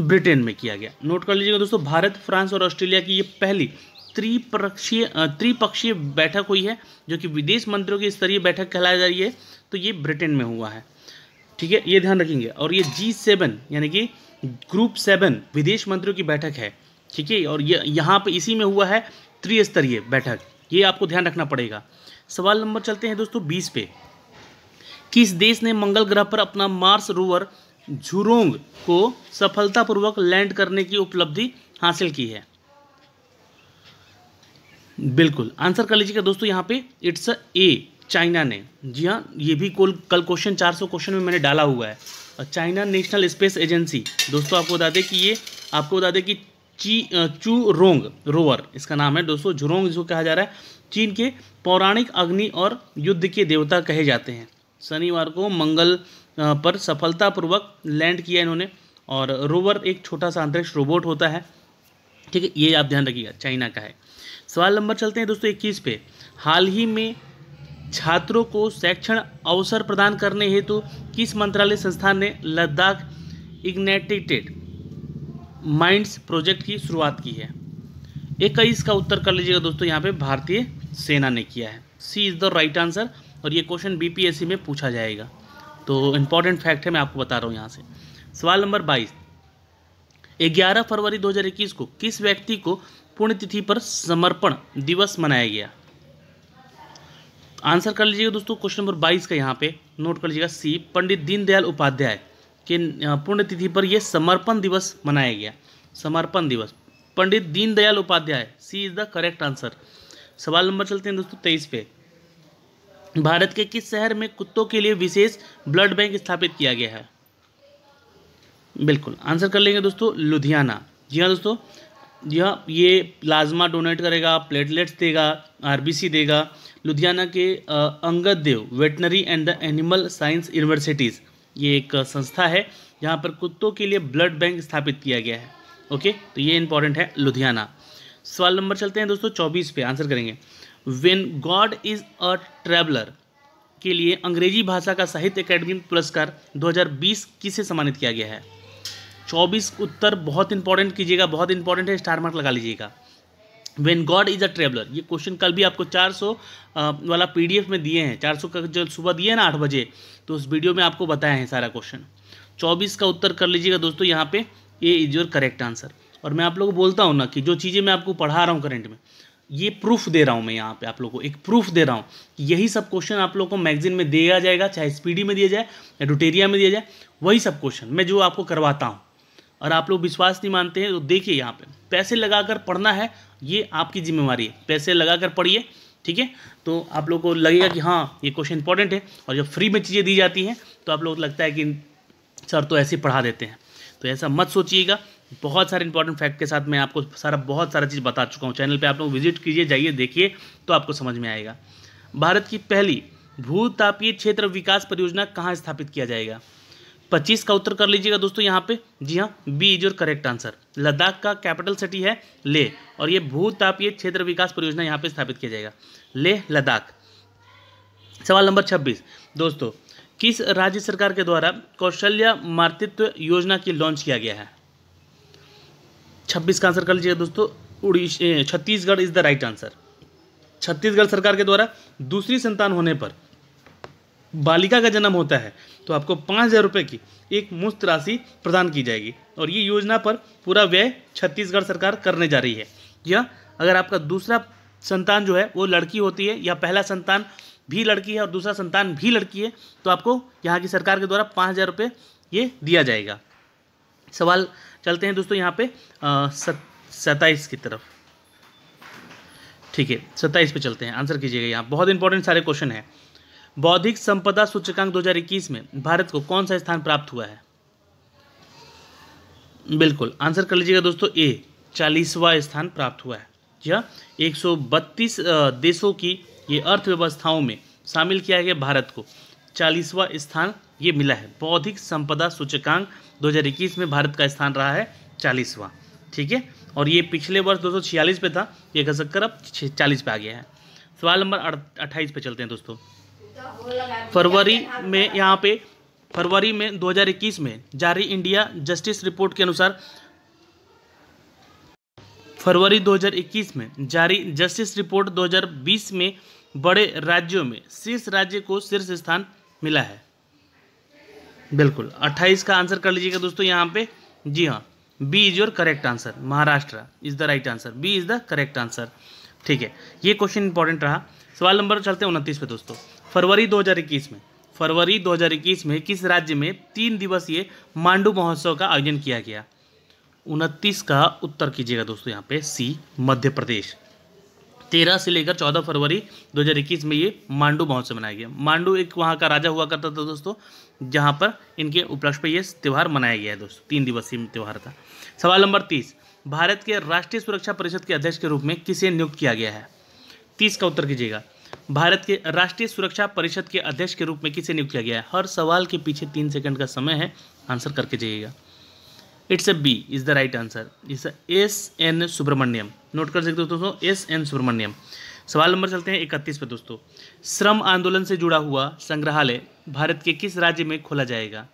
[SPEAKER 1] ब्रिटेन में किया गया नोट कर लीजिएगा दोस्तों भारत फ्रांस और ऑस्ट्रेलिया की ये पहली त्रिपक्षीय त्रिपक्षीय बैठक हुई है जो कि विदेश मंत्रियों की स्तरीय बैठक कहलाई जा रही है तो ये ब्रिटेन में हुआ है ठीक है ये ध्यान रखेंगे और ये जी सेवन यानी कि ग्रुप सेवन विदेश मंत्रियों की बैठक है ठीक है और ये यहाँ पे इसी में हुआ है त्रिस्तरीय बैठक ये आपको ध्यान रखना पड़ेगा सवाल नंबर चलते हैं दोस्तों बीस पे किस देश ने मंगल ग्रह पर अपना मार्स रोवर झुरोंग को सफलतापूर्वक लैंड करने की उपलब्धि हासिल की है बिल्कुल आंसर कर लीजिएगा दोस्तों यहाँ पे इट्स ए चाइना ने जी हाँ ये भी कल कल क्वेश्चन 400 क्वेश्चन में मैंने डाला हुआ है और चाइना नेशनल स्पेस एजेंसी दोस्तों आपको बता दें कि ये आपको बता दें कि ची चू रोंग रोवर इसका नाम है दोस्तों झुरोंग जिसको कहा जा रहा है चीन के पौराणिक अग्नि और युद्ध के देवता कहे जाते हैं शनिवार को मंगल पर सफलतापूर्वक लैंड किया इन्होंने और रोवर एक छोटा सा अंतरिक्ष रोबोट होता है ठीक है ये आप ध्यान रखिएगा चाइना का है सवाल नंबर चलते हैं दोस्तों इक्कीस पे हाल ही में छात्रों को शैक्षण अवसर प्रदान करने हेतु तो किस मंत्रालय संस्थान ने लद्दाख इग्नेटिटेड माइंड्स प्रोजेक्ट की शुरुआत की है इक्कीस का उत्तर कर लीजिएगा दोस्तों यहाँ पे भारतीय सेना ने किया है C is the right answer और ये क्वेश्चन बीपीएससी में पूछा जाएगा तो इम्पॉर्टेंट फैक्ट है मैं आपको बता रहा हूँ यहाँ से सवाल नंबर बाईस ग्यारह फरवरी 2021 को किस व्यक्ति को पुण्यतिथि पर समर्पण दिवस मनाया गया आंसर कर लीजिएगा दोस्तों क्वेश्चन नंबर बाईस का यहाँ पे नोट कर लीजिएगा सी पंडित दीनदयाल उपाध्याय के पुण्यतिथि पर यह समर्पण दिवस मनाया गया Samarpan Diwas Pandit Deendayal Upadhyay C is the correct answer सवाल नंबर चलते हैं दोस्तों तेईस पे भारत के किस शहर में कुत्तों के लिए विशेष ब्लड बैंक स्थापित किया गया है बिल्कुल आंसर कर लेंगे दोस्तों लुधियाना जी हाँ दोस्तों जी हाँ ये प्लाज्मा डोनेट करेगा प्लेटलेट्स देगा आरबीसी देगा लुधियाना के Angad Dev veterinary and the animal science universities ये एक संस्था है जहाँ पर कुत्तों के लिए ब्लड बैंक स्थापित किया गया है ओके तो ये इंपॉर्टेंट है लुधियाना सवाल नंबर चलते हैं दोस्तों चौबीस पे आंसर करेंगे when god is a traveller के लिए अंग्रेजी भाषा का साहित्य अकेडमी पुरस्कार 2020 किसे सम्मानित किया गया है 24 उत्तर बहुत इंपॉर्टेंट कीजिएगा बहुत इंपॉर्टेंट है स्टार मार्क लगा लीजिएगा when god is a traveller ये क्वेश्चन कल भी आपको 400 वाला पीडीएफ में दिए हैं 400 का जो सुबह दिए ना आठ बजे तो उस वीडियो में आपको बताया है सारा क्वेश्चन 24 का उत्तर कर लीजिएगा दोस्तों यहाँ पे ये इज योर करेक्ट आंसर और मैं आप लोग को बोलता हूँ ना कि जो चीज़ें मैं आपको पढ़ा रहा हूँ करेंट में ये प्रूफ दे रहा हूँ मैं यहाँ पे आप लोग को एक प्रूफ दे रहा हूँ कि यही सब क्वेश्चन आप लोग को मैगजीन में दिया जाएगा चाहे स्पीडी में दिया जाए या डुटेरिया में दिया जाए वही सब क्वेश्चन मैं जो आपको करवाता हूँ और आप लोग विश्वास नहीं मानते हैं तो देखिए यहाँ पे पैसे लगाकर पढ़ना है ये आपकी जिम्मेवारी है पैसे लगा कर पढ़िए ठीक है तो आप लोग को लगेगा कि हाँ ये क्वेश्चन इंपॉर्टेंट है और जब फ्री में चीज़ें दी जाती हैं तो आप लोग लगता है कि सर तो ऐसे पढ़ा देते हैं तो ऐसा मत सोचिएगा बहुत सारे इंपॉर्टेंट फैक्ट के साथ मैं आपको सारा बहुत सारा चीज़ बता चुका हूँ चैनल पर आप लोग विजिट कीजिए जाइए देखिए तो आपको समझ में आएगा भारत की पहली भूतापीय क्षेत्र विकास परियोजना कहाँ स्थापित किया जाएगा पच्चीस का उत्तर कर लीजिएगा दोस्तों यहाँ पे जी हाँ B is your correct answer Ladakh का कैपिटल सिटी है ले और ये भूतापीय क्षेत्र विकास परियोजना यहाँ पे स्थापित किया जाएगा ले लद्दाख सवाल नंबर छब्बीस दोस्तों किस राज्य सरकार के द्वारा कौशल्या मातृत्व योजना की लॉन्च किया गया है छब्बीस का आंसर कर लीजिएगा दोस्तों Orissa Chhattisgarh is the right answer Chhattisgarh सरकार के द्वारा दूसरी संतान होने पर बालिका का जन्म होता है तो आपको पाँच हज़ार रुपये की एक मुफ्त राशि प्रदान की जाएगी और ये योजना पर पूरा व्यय छत्तीसगढ़ सरकार करने जा रही है या अगर आपका दूसरा संतान जो है वो लड़की होती है या पहला संतान भी लड़की है और दूसरा संतान भी लड़की है तो आपको यहाँ की सरकार के द्वारा पाँच हज़ार रुपये ये दिया जाएगा सवाल चलते हैं दोस्तों यहाँ पे सत्ताईस की तरफ ठीक है सत्ताईस पे चलते हैं आंसर कीजिएगा यहाँ बहुत इंपॉर्टेंट सारे क्वेश्चन हैं बौद्धिक संपदा सूचकांक 2021 में भारत को कौन सा स्थान प्राप्त हुआ है बिल्कुल आंसर कर लीजिएगा दोस्तों ए चालीसवा स्थान प्राप्त हुआ है यह 132 देशों की ये अर्थव्यवस्थाओं में शामिल किया गया भारत को चालीसवा स्थान ये मिला है बौद्धिक संपदा सूचकांक 2021 में भारत का स्थान रहा है चालीसवा ठीक है और ये पिछले वर्ष दो पे था ये घसक कर अब चालीस पे आ गया है सवाल नंबर अट्ठाईस पे चलते हैं दोस्तों फरवरी में यहाँ पे फरवरी में 2021 में जारी इंडिया जस्टिस रिपोर्ट के अनुसार फरवरी 2021 में जारी जस्टिस रिपोर्ट 2020 में बड़े राज्यों में शीर्ष राज्य को शीर्ष स्थान मिला है बिल्कुल 28 का आंसर कर लीजिएगा दोस्तों यहाँ पे जी हाँ B is your correct answer Maharashtra is the right answer B is the correct answer ठीक है ये क्वेश्चन इंपॉर्टेंट रहा सवाल नंबर चलते हैं उनतीस पे दोस्तों फरवरी 2021 में फरवरी 2021 में किस राज्य में तीन दिवसीय मांडू महोत्सव का आयोजन किया गया उनतीस का उत्तर कीजिएगा दोस्तों यहाँ पे सी मध्य प्रदेश तेरह से लेकर चौदह फरवरी 2021 में ये मांडू महोत्सव मनाया गया मांडू एक वहाँ का राजा हुआ करता था दोस्तों जहाँ पर इनके उपलक्ष्य पर ये त्यौहार मनाया गया है दोस्तों तीन दिवसीय त्यौहार था सवाल नंबर तीस भारत के राष्ट्रीय सुरक्षा परिषद के अध्यक्ष के रूप में किसे नियुक्त किया गया है तीस का उत्तर कीजिएगा भारत के राष्ट्रीय सुरक्षा परिषद के अध्यक्ष के रूप में किसे नियुक्त किया गया है हर सवाल के पीछे तीन सेकंड का समय है आंसर करके जाइएगा it's a B is the right answer it's S N Subramaniam note कर सकते हो दोस्तों एस एन सुब्रमण्यम सवाल नंबर चलते हैं इकतीस पर दोस्तों श्रम आंदोलन से जुड़ा हुआ संग्रहालय भारत के किस राज्य में खोला जाएगा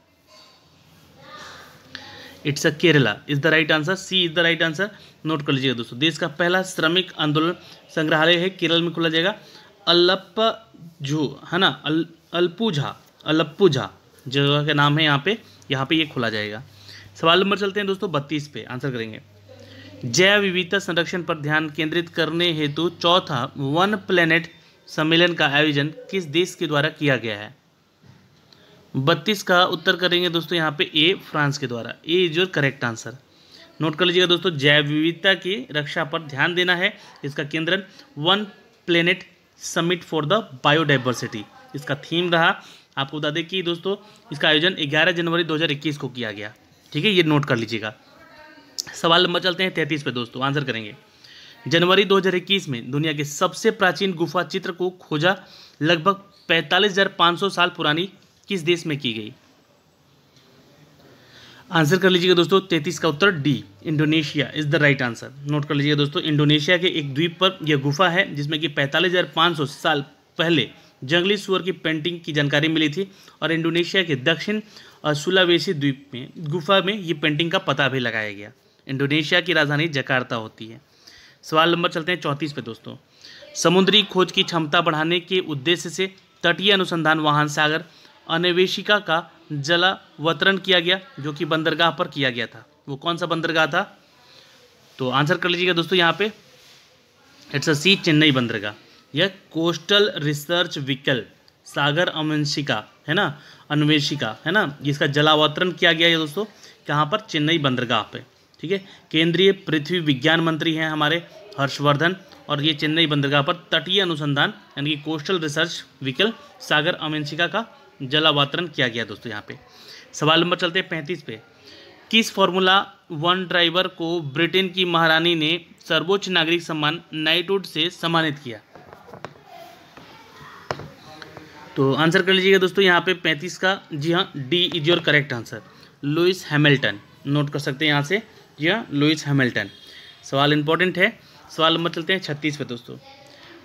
[SPEAKER 1] it's a Kerala is the right answer C is the right answer note कर लीजिएगा दोस्तों देश का पहला श्रमिक आंदोलन संग्रहालय है केरल में खोला जाएगा अल्लप्पा झू है ना अल अल्पू झा अल्पू झा जगह का नाम है यहाँ पे यहाँ पे ये खोला जाएगा सवाल नंबर चलते हैं दोस्तों बत्तीस पे आंसर करेंगे जैव विविधता संरक्षण पर ध्यान केंद्रित करने हेतु चौथा वन प्लेनेट सम्मेलन का आयोजन किस देश के द्वारा किया गया है बत्तीस का उत्तर करेंगे दोस्तों यहाँ पे ए फ्रांस के द्वारा A is your correct answer note कर लीजिएगा दोस्तों जैव विविधता की रक्षा पर ध्यान देना है इसका केंद्रन one planet summit for the biodiversity इसका थीम रहा आपको बता दें कि दोस्तों इसका आयोजन 11 जनवरी 2021 को किया गया ठीक है ये नोट कर लीजिएगा सवाल नंबर चलते हैं तैंतीस पे दोस्तों आंसर करेंगे जनवरी 2021 में दुनिया के सबसे प्राचीन गुफा चित्र को खोजा लगभग 45,500 साल पुरानी किस देश में की गई आंसर कर लीजिएगा दोस्तों तैतीस का उत्तर D Indonesia is the right answer note कर लीजिएगा दोस्तों इंडोनेशिया के एक द्वीप पर यह गुफा है जिसमें कि पैंतालीस साल पहले जंगली सुअर की पेंटिंग की जानकारी मिली थी और इंडोनेशिया के दक्षिण और सुलावेसी द्वीप में गुफा में ये पेंटिंग का पता भी लगाया गया इंडोनेशिया की राजधानी जकार्ता होती है सवाल नंबर चलते हैं चौंतीस पे दोस्तों समुद्री खोज की क्षमता बढ़ाने के उद्देश्य से तटीय अनुसंधान वाहन सागर अन्वेषिका का जलावतरण किया गया जो कि बंदरगाह पर किया गया था वो कौन सा बंदरगाह था तो आंसर कर लीजिएगा दोस्तों यहाँ पे इट्स अ सी चेन्नई बंदरगाह यह कोस्टल रिसर्च व्हीकल सागर अवंशिका है ना अन्वेषिका है ना जिसका जलावतरण किया गया है दोस्तों कहाँ पर चेन्नई बंदरगाह पे ठीक है केंद्रीय पृथ्वी विज्ञान मंत्री हैं हमारे हर्षवर्धन और ये चेन्नई बंदरगाह पर तटीय अनुसंधान यानी कि कोस्टल रिसर्च व्हीकल सागर अमेंशिका का जलावातरण किया गया दोस्तों यहाँ पे सवाल नंबर चलते हैं पैंतीस पे किस फॉर्मूला वन ड्राइवर को ब्रिटेन की महारानी ने सर्वोच्च नागरिक सम्मान नाइटवुड से सम्मानित किया तो आंसर कर लीजिएगा दोस्तों यहाँ पे पैंतीस का जी हाँ D is your correct answer Lewis Hamilton note कर सकते हैं यहाँ से जी हाँ लुइस हैमिल्टन सवाल इंपॉर्टेंट है सवाल नंबर चलते हैं छत्तीस पे दोस्तों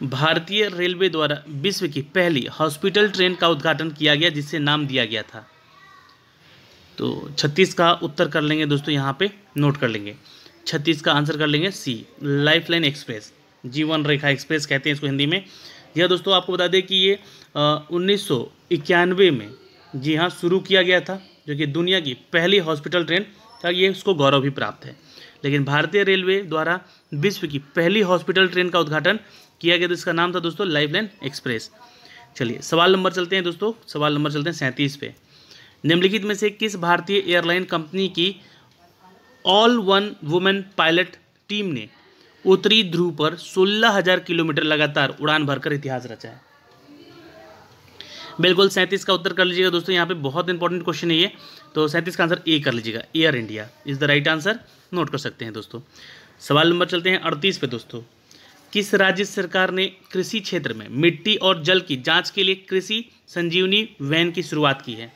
[SPEAKER 1] भारतीय रेलवे द्वारा विश्व की पहली हॉस्पिटल ट्रेन का उद्घाटन किया गया जिससे नाम दिया गया था तो छत्तीस का उत्तर कर लेंगे दोस्तों यहाँ पे नोट कर लेंगे छत्तीस का आंसर कर लेंगे सी लाइफलाइन एक्सप्रेस जीवन रेखा एक्सप्रेस कहते हैं इसको हिंदी में यह दोस्तों आपको बता दें कि ये उन्नीस में जी हाँ शुरू किया गया था जो कि दुनिया की पहली हॉस्पिटल ट्रेन था ये उसको गौरव भी प्राप्त है लेकिन भारतीय रेलवे द्वारा विश्व की पहली हॉस्पिटल ट्रेन का उद्घाटन किया गया तो इसका नाम था दोस्तों लाइफलाइन एक्सप्रेस चलिए सवाल नंबर चलते हैं दोस्तों सवाल नंबर चलते हैं सैंतीस पे निम्नलिखित में से किस भारतीय एयरलाइन कंपनी की all one women pilot team ने उत्तरी ध्रुव पर 16,000 किलोमीटर लगातार उड़ान भरकर इतिहास रचा है बिल्कुल सैंतीस का उत्तर कर लीजिएगा दोस्तों यहाँ पे बहुत इंपॉर्टेंट क्वेश्चन है ये तो सैंतीस का आंसर ए कर लीजिएगा Air India is the right answer note कर सकते हैं दोस्तों सवाल नंबर चलते हैं अड़तीस पे दोस्तों किस राज्य सरकार ने कृषि क्षेत्र में मिट्टी और जल की जांच के लिए कृषि संजीवनी वैन की शुरुआत की है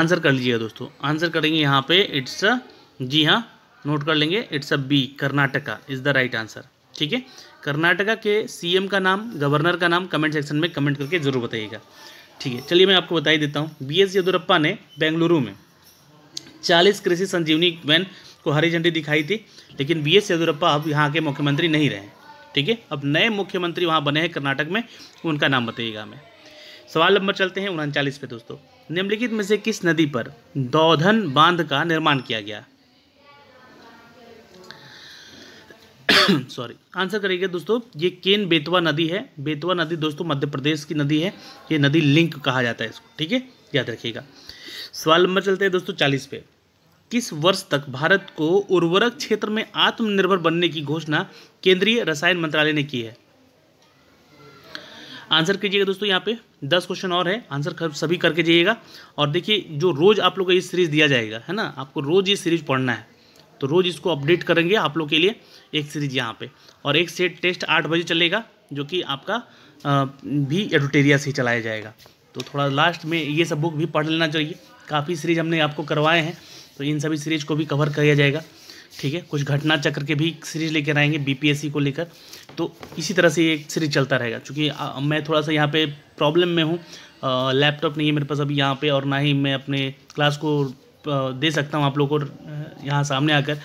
[SPEAKER 1] आंसर कर लीजिएगा दोस्तों आंसर करेंगे यहाँ पे इट्स अ जी हाँ नोट कर लेंगे it's a B Karnataka is the right answer ठीक है कर्नाटका के सीएम का नाम गवर्नर का नाम कमेंट सेक्शन में कमेंट करके ज़रूर बताइएगा ठीक है चलिए मैं आपको बताई देता हूँ बी एस येदुरप्पा ने बेंगलुरु में चालीस कृषि संजीवनी वैन को हरी झंडी दिखाई थी लेकिन बी एस येदुरप्पा अब यहाँ के मुख्यमंत्री नहीं रहे ठीक है अब नए मुख्यमंत्री वहाँ बने हैं कर्नाटक में उनका नाम बताइएगा हमें सवाल नंबर चलते हैं उनचालीस पे दोस्तों निम्नलिखित में से किस नदी पर दौधन बांध का निर्माण किया गया सॉरी आंसर करेंगे दोस्तों ये केन बेतवा नदी है बेतवा नदी दोस्तों मध्य प्रदेश की नदी है ये नदी लिंक कहा जाता है इसको ठीक है याद रखिएगा सवाल नंबर चलते हैं दोस्तों चालीस पे किस वर्ष तक भारत को उर्वरक क्षेत्र में आत्मनिर्भर बनने की घोषणा केंद्रीय रसायन मंत्रालय ने की है आंसर कीजिएगा दोस्तों यहाँ पे दस क्वेश्चन और है आंसर कर, सभी करके जाइएगा और देखिए जो रोज़ आप लोग को ये सीरीज़ दिया जाएगा है ना आपको रोज़ ये सीरीज़ पढ़ना है तो रोज़ इसको अपडेट करेंगे आप लोग के लिए एक सीरीज यहाँ पे और एक सेट टेस्ट आठ बजे चलेगा जो कि आपका आ, भी एडोटेरिया से चलाया जाएगा तो थोड़ा लास्ट में ये सब बुक भी पढ़ लेना चाहिए काफ़ी सीरीज हमने आपको करवाए हैं तो इन सभी सीरीज को भी कवर किया जाएगा ठीक है कुछ घटना चक्र के भी सीरीज लेकर आएंगे बीपीएससी को लेकर तो इसी तरह से ये सीरीज चलता रहेगा क्योंकि मैं थोड़ा सा यहाँ पे प्रॉब्लम में हूँ लैपटॉप नहीं है मेरे पास अभी यहाँ पे और ना ही मैं अपने क्लास को दे सकता हूँ आप लोगों को यहाँ सामने आकर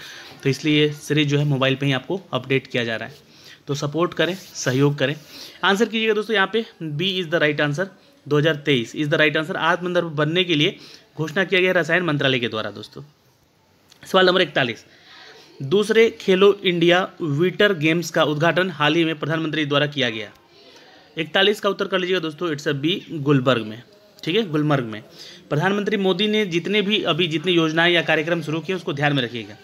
[SPEAKER 1] तो इसलिए सीरीज जो है मोबाइल पर ही आपको अपडेट किया जा रहा है तो सपोर्ट करें सहयोग करें आंसर कीजिएगा दोस्तों यहाँ पे B is the right answer 2023 is the right answer आत्मनिर्भर बनने के लिए घोषणा किया गया रसायन मंत्रालय के द्वारा दोस्तों सवाल नंबर इकतालीस दूसरे खेलो इंडिया विंटर गेम्स का उद्घाटन हाल ही में प्रधानमंत्री द्वारा किया गया इकतालीस का उत्तर कर लीजिएगा दोस्तों इट्स अ बी गुलबर्ग में ठीक है गुलमर्ग में प्रधानमंत्री मोदी ने जितने भी अभी जितनी योजनाएं या कार्यक्रम शुरू किए उसको ध्यान में रखिएगा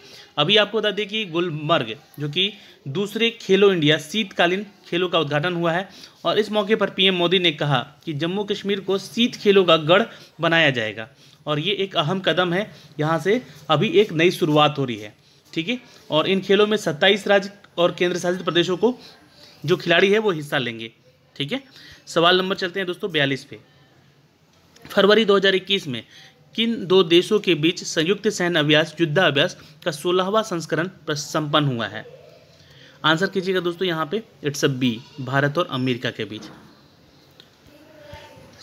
[SPEAKER 1] अभी आपको बता दें कि गुलमर्ग जो कि दूसरे खेलो इंडिया शीतकालीन खेलों का उद्घाटन हुआ है और इस मौके पर पीएम मोदी ने कहा कि जम्मू कश्मीर को शीत खेलों का गढ़ बनाया जाएगा और ये एक अहम कदम है यहाँ से अभी एक नई शुरुआत हो रही है ठीक है और इन खेलों में सत्ताईस राज्य और केंद्र शासित प्रदेशों को जो खिलाड़ी है वो हिस्सा लेंगे ठीक है सवाल नंबर चलते हैं दोस्तों बयालीस पे फरवरी 2021 में किन दो देशों के बीच संयुक्त सैन्य अभ्यास युद्धाभ्यास का सोलहवा संस्करण संपन्न हुआ है आंसर कीजिएगा दोस्तों यहाँ पे इट्स अ बी भारत और अमेरिका के बीच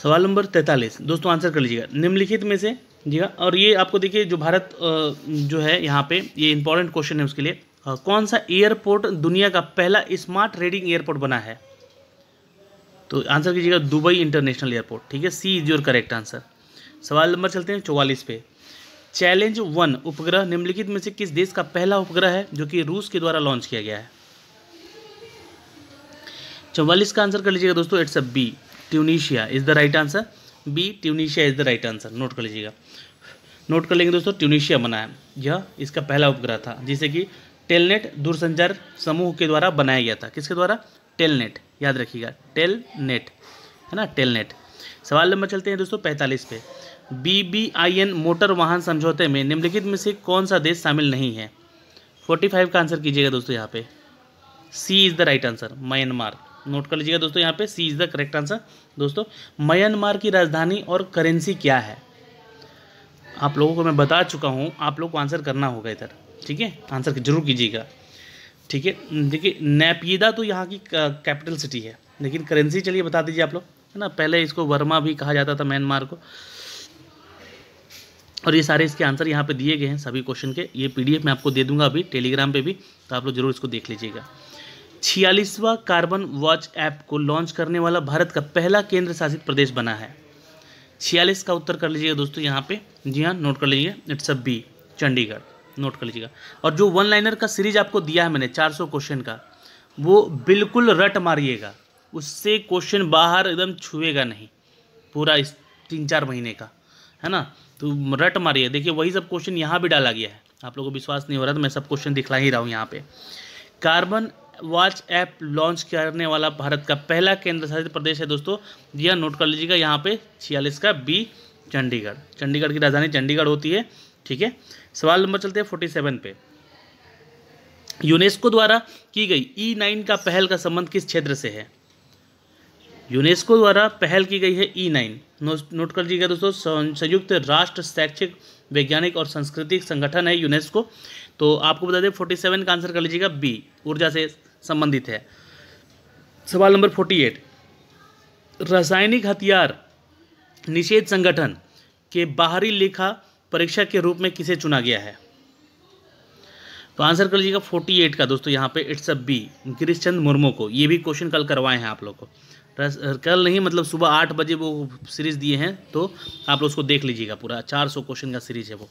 [SPEAKER 1] सवाल नंबर तैंतालीस दोस्तों आंसर कर लीजिएगा निम्नलिखित में से जी हाँ और ये आपको देखिए जो भारत जो है यहाँ पे ये इंपॉर्टेंट क्वेश्चन है उसके लिए कौन सा एयरपोर्ट दुनिया का पहला स्मार्ट रेडिंग एयरपोर्ट बना है तो आंसर कीजिएगा दुबई इंटरनेशनल एयरपोर्ट ठीक है C is your correct answer सवाल नंबर चलते हैं चौवालीस पे चैलेंज वन उपग्रह निम्नलिखित में से किस देश का पहला उपग्रह है जो कि रूस के द्वारा लॉन्च किया गया है चौवालीस का आंसर कर लीजिएगा दोस्तों it's a B Tunisia is the right answer B Tunisia is the right answer note कर लीजिएगा नोट कर लेंगे दोस्तों ट्यूनिशिया बनाया यह इसका पहला उपग्रह था जिसे कि टेलनेट दूरसंचार समूह के द्वारा बनाया गया था किसके द्वारा टेलनेट याद रखिएगा टेलनेट है ना टेलनेट सवाल नंबर चलते हैं दोस्तों पैंतालीस पे B B I N motor वाहन समझौते में निम्नलिखित में से कौन सा देश शामिल नहीं है फोर्टी फाइव का आंसर कीजिएगा दोस्तों यहाँ पे C is the right answer Myanmar note कर लीजिएगा दोस्तों यहाँ पे C is the correct answer दोस्तों म्यांमार की राजधानी और करेंसी क्या है आप लोगों को मैं बता चुका हूँ आप लोग को आंसर करना होगा इधर ठीक है आंसर जरूर कीजिएगा ठीक है देखिए नेपीदा तो यहाँ की कैपिटल सिटी है लेकिन करेंसी चलिए बता दीजिए आप लोग है ना पहले इसको वर्मा भी कहा जाता था म्यांमार को और ये सारे इसके आंसर यहाँ पे दिए गए हैं सभी क्वेश्चन के ये पीडीएफ मैं आपको दे दूंगा अभी टेलीग्राम पे भी तो आप लोग जरूर इसको देख लीजिएगा छियालीसवा कार्बन वॉच ऐप को लॉन्च करने वाला भारत का पहला केंद्र शासित प्रदेश बना है छियालीस का उत्तर कर लीजिएगा दोस्तों यहाँ पे जी हाँ नोट कर लीजिए it's a B Chandigarh note कर लीजिएगा और जो वन लाइनर का सीरीज आपको दिया है मैंने 400 क्वेश्चन का वो बिल्कुल रट मारिएगा उससे क्वेश्चन बाहर एकदम छुएगा नहीं पूरा इस तीन चार महीने का है ना तो रट मारिए देखिए वही सब क्वेश्चन यहाँ भी डाला गया है आप लोगों को विश्वास नहीं हो रहा तो मैं सब क्वेश्चन दिखला ही रहा हूँ यहाँ पे कार्बन वॉच ऐप लॉन्च करने वाला भारत का पहला केंद्र शासित प्रदेश है दोस्तों यह नोट कर लीजिएगा यहाँ पे छियालीस का बी चंडीगढ़ चंडीगढ़ की राजधानी चंडीगढ़ होती है ठीक है सवाल नंबर चलते हैं फोर्टी सेवन पे यूनेस्को द्वारा की गई ई e नाइन का पहल का संबंध किस क्षेत्र से है यूनेस्को द्वारा पहल की गई है ई नाइन नोट कर लीजिएगा दोस्तों संयुक्त राष्ट्र शैक्षिक वैज्ञानिक और सांस्कृतिक संगठन है यूनेस्को तो आपको बता दें फोर्टी सेवन का आंसर कर लीजिएगा बी ऊर्जा से संबंधित है सवाल नंबर फोर्टी एट रासायनिक हथियार निषेध संगठन के बाहरी लेखा परीक्षा के रूप में किसे चुना गया है तो आंसर कर लीजिएगा फोर्टी एट का दोस्तों यहाँ पे it's a B Girish Chandra Murmu को ये भी क्वेश्चन कल करवाए हैं आप लोग को कल नहीं मतलब सुबह आठ बजे वो सीरीज़ दिए हैं तो आप लोग उसको देख लीजिएगा पूरा चार सौ क्वेश्चन का सीरीज़ है वो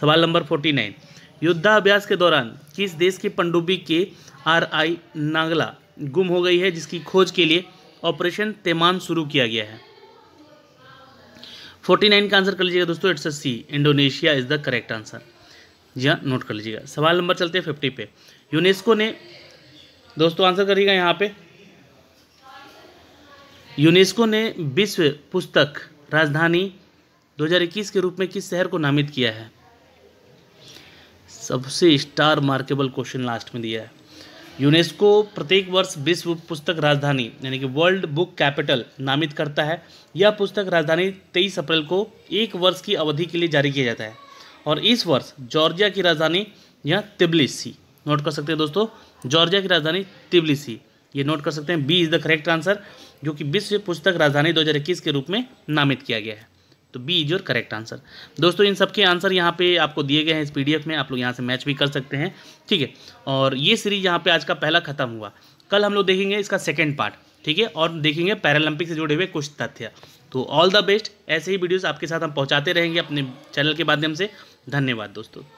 [SPEAKER 1] सवाल नंबर फोर्टी नाइन युद्धाभ्यास के दौरान किस देश की पंडुबी के आर आई नांगला गुम हो गई है जिसकी खोज के लिए ऑपरेशन तेमान शुरू किया गया है 49 का आंसर कर लीजिएगा दोस्तों it's C Indonesia is the correct answer जी हाँ नोट कर लीजिएगा सवाल नंबर चलते हैं फिफ्टी पे यूनेस्को ने दोस्तों आंसर करिएगा यहाँ पे यूनेस्को ने विश्व पुस्तक राजधानी 2021 के रूप में किस शहर को नामित किया है सबसे स्टार मार्केबल क्वेश्चन लास्ट में दिया है यूनेस्को प्रत्येक वर्ष विश्व पुस्तक राजधानी यानी कि वर्ल्ड बुक कैपिटल नामित करता है यह पुस्तक राजधानी 23 अप्रैल को एक वर्ष की अवधि के लिए जारी किया जाता है और इस वर्ष जॉर्जिया की राजधानी यह तिबलिसी नोट कर सकते हैं दोस्तों जॉर्जिया की राजधानी तिबलिसी ये नोट कर सकते हैं B is the correct answer जो कि विश्व पुस्तक राजधानी दो के रूप में नामित किया गया है तो B is your correct answer दोस्तों इन सबके आंसर यहाँ पे आपको दिए गए हैं इस पीडीएफ में आप लोग यहाँ से मैच भी कर सकते हैं ठीक है और ये सीरीज यहाँ पे आज का पहला खत्म हुआ कल हम लोग देखेंगे इसका सेकेंड पार्ट ठीक है और देखेंगे पैरालंपिक से जुड़े हुए कुछ तथ्य तो ऑल द बेस्ट ऐसे ही वीडियोज आपके साथ हम पहुँचाते रहेंगे अपने चैनल के माध्यम से धन्यवाद दोस्तों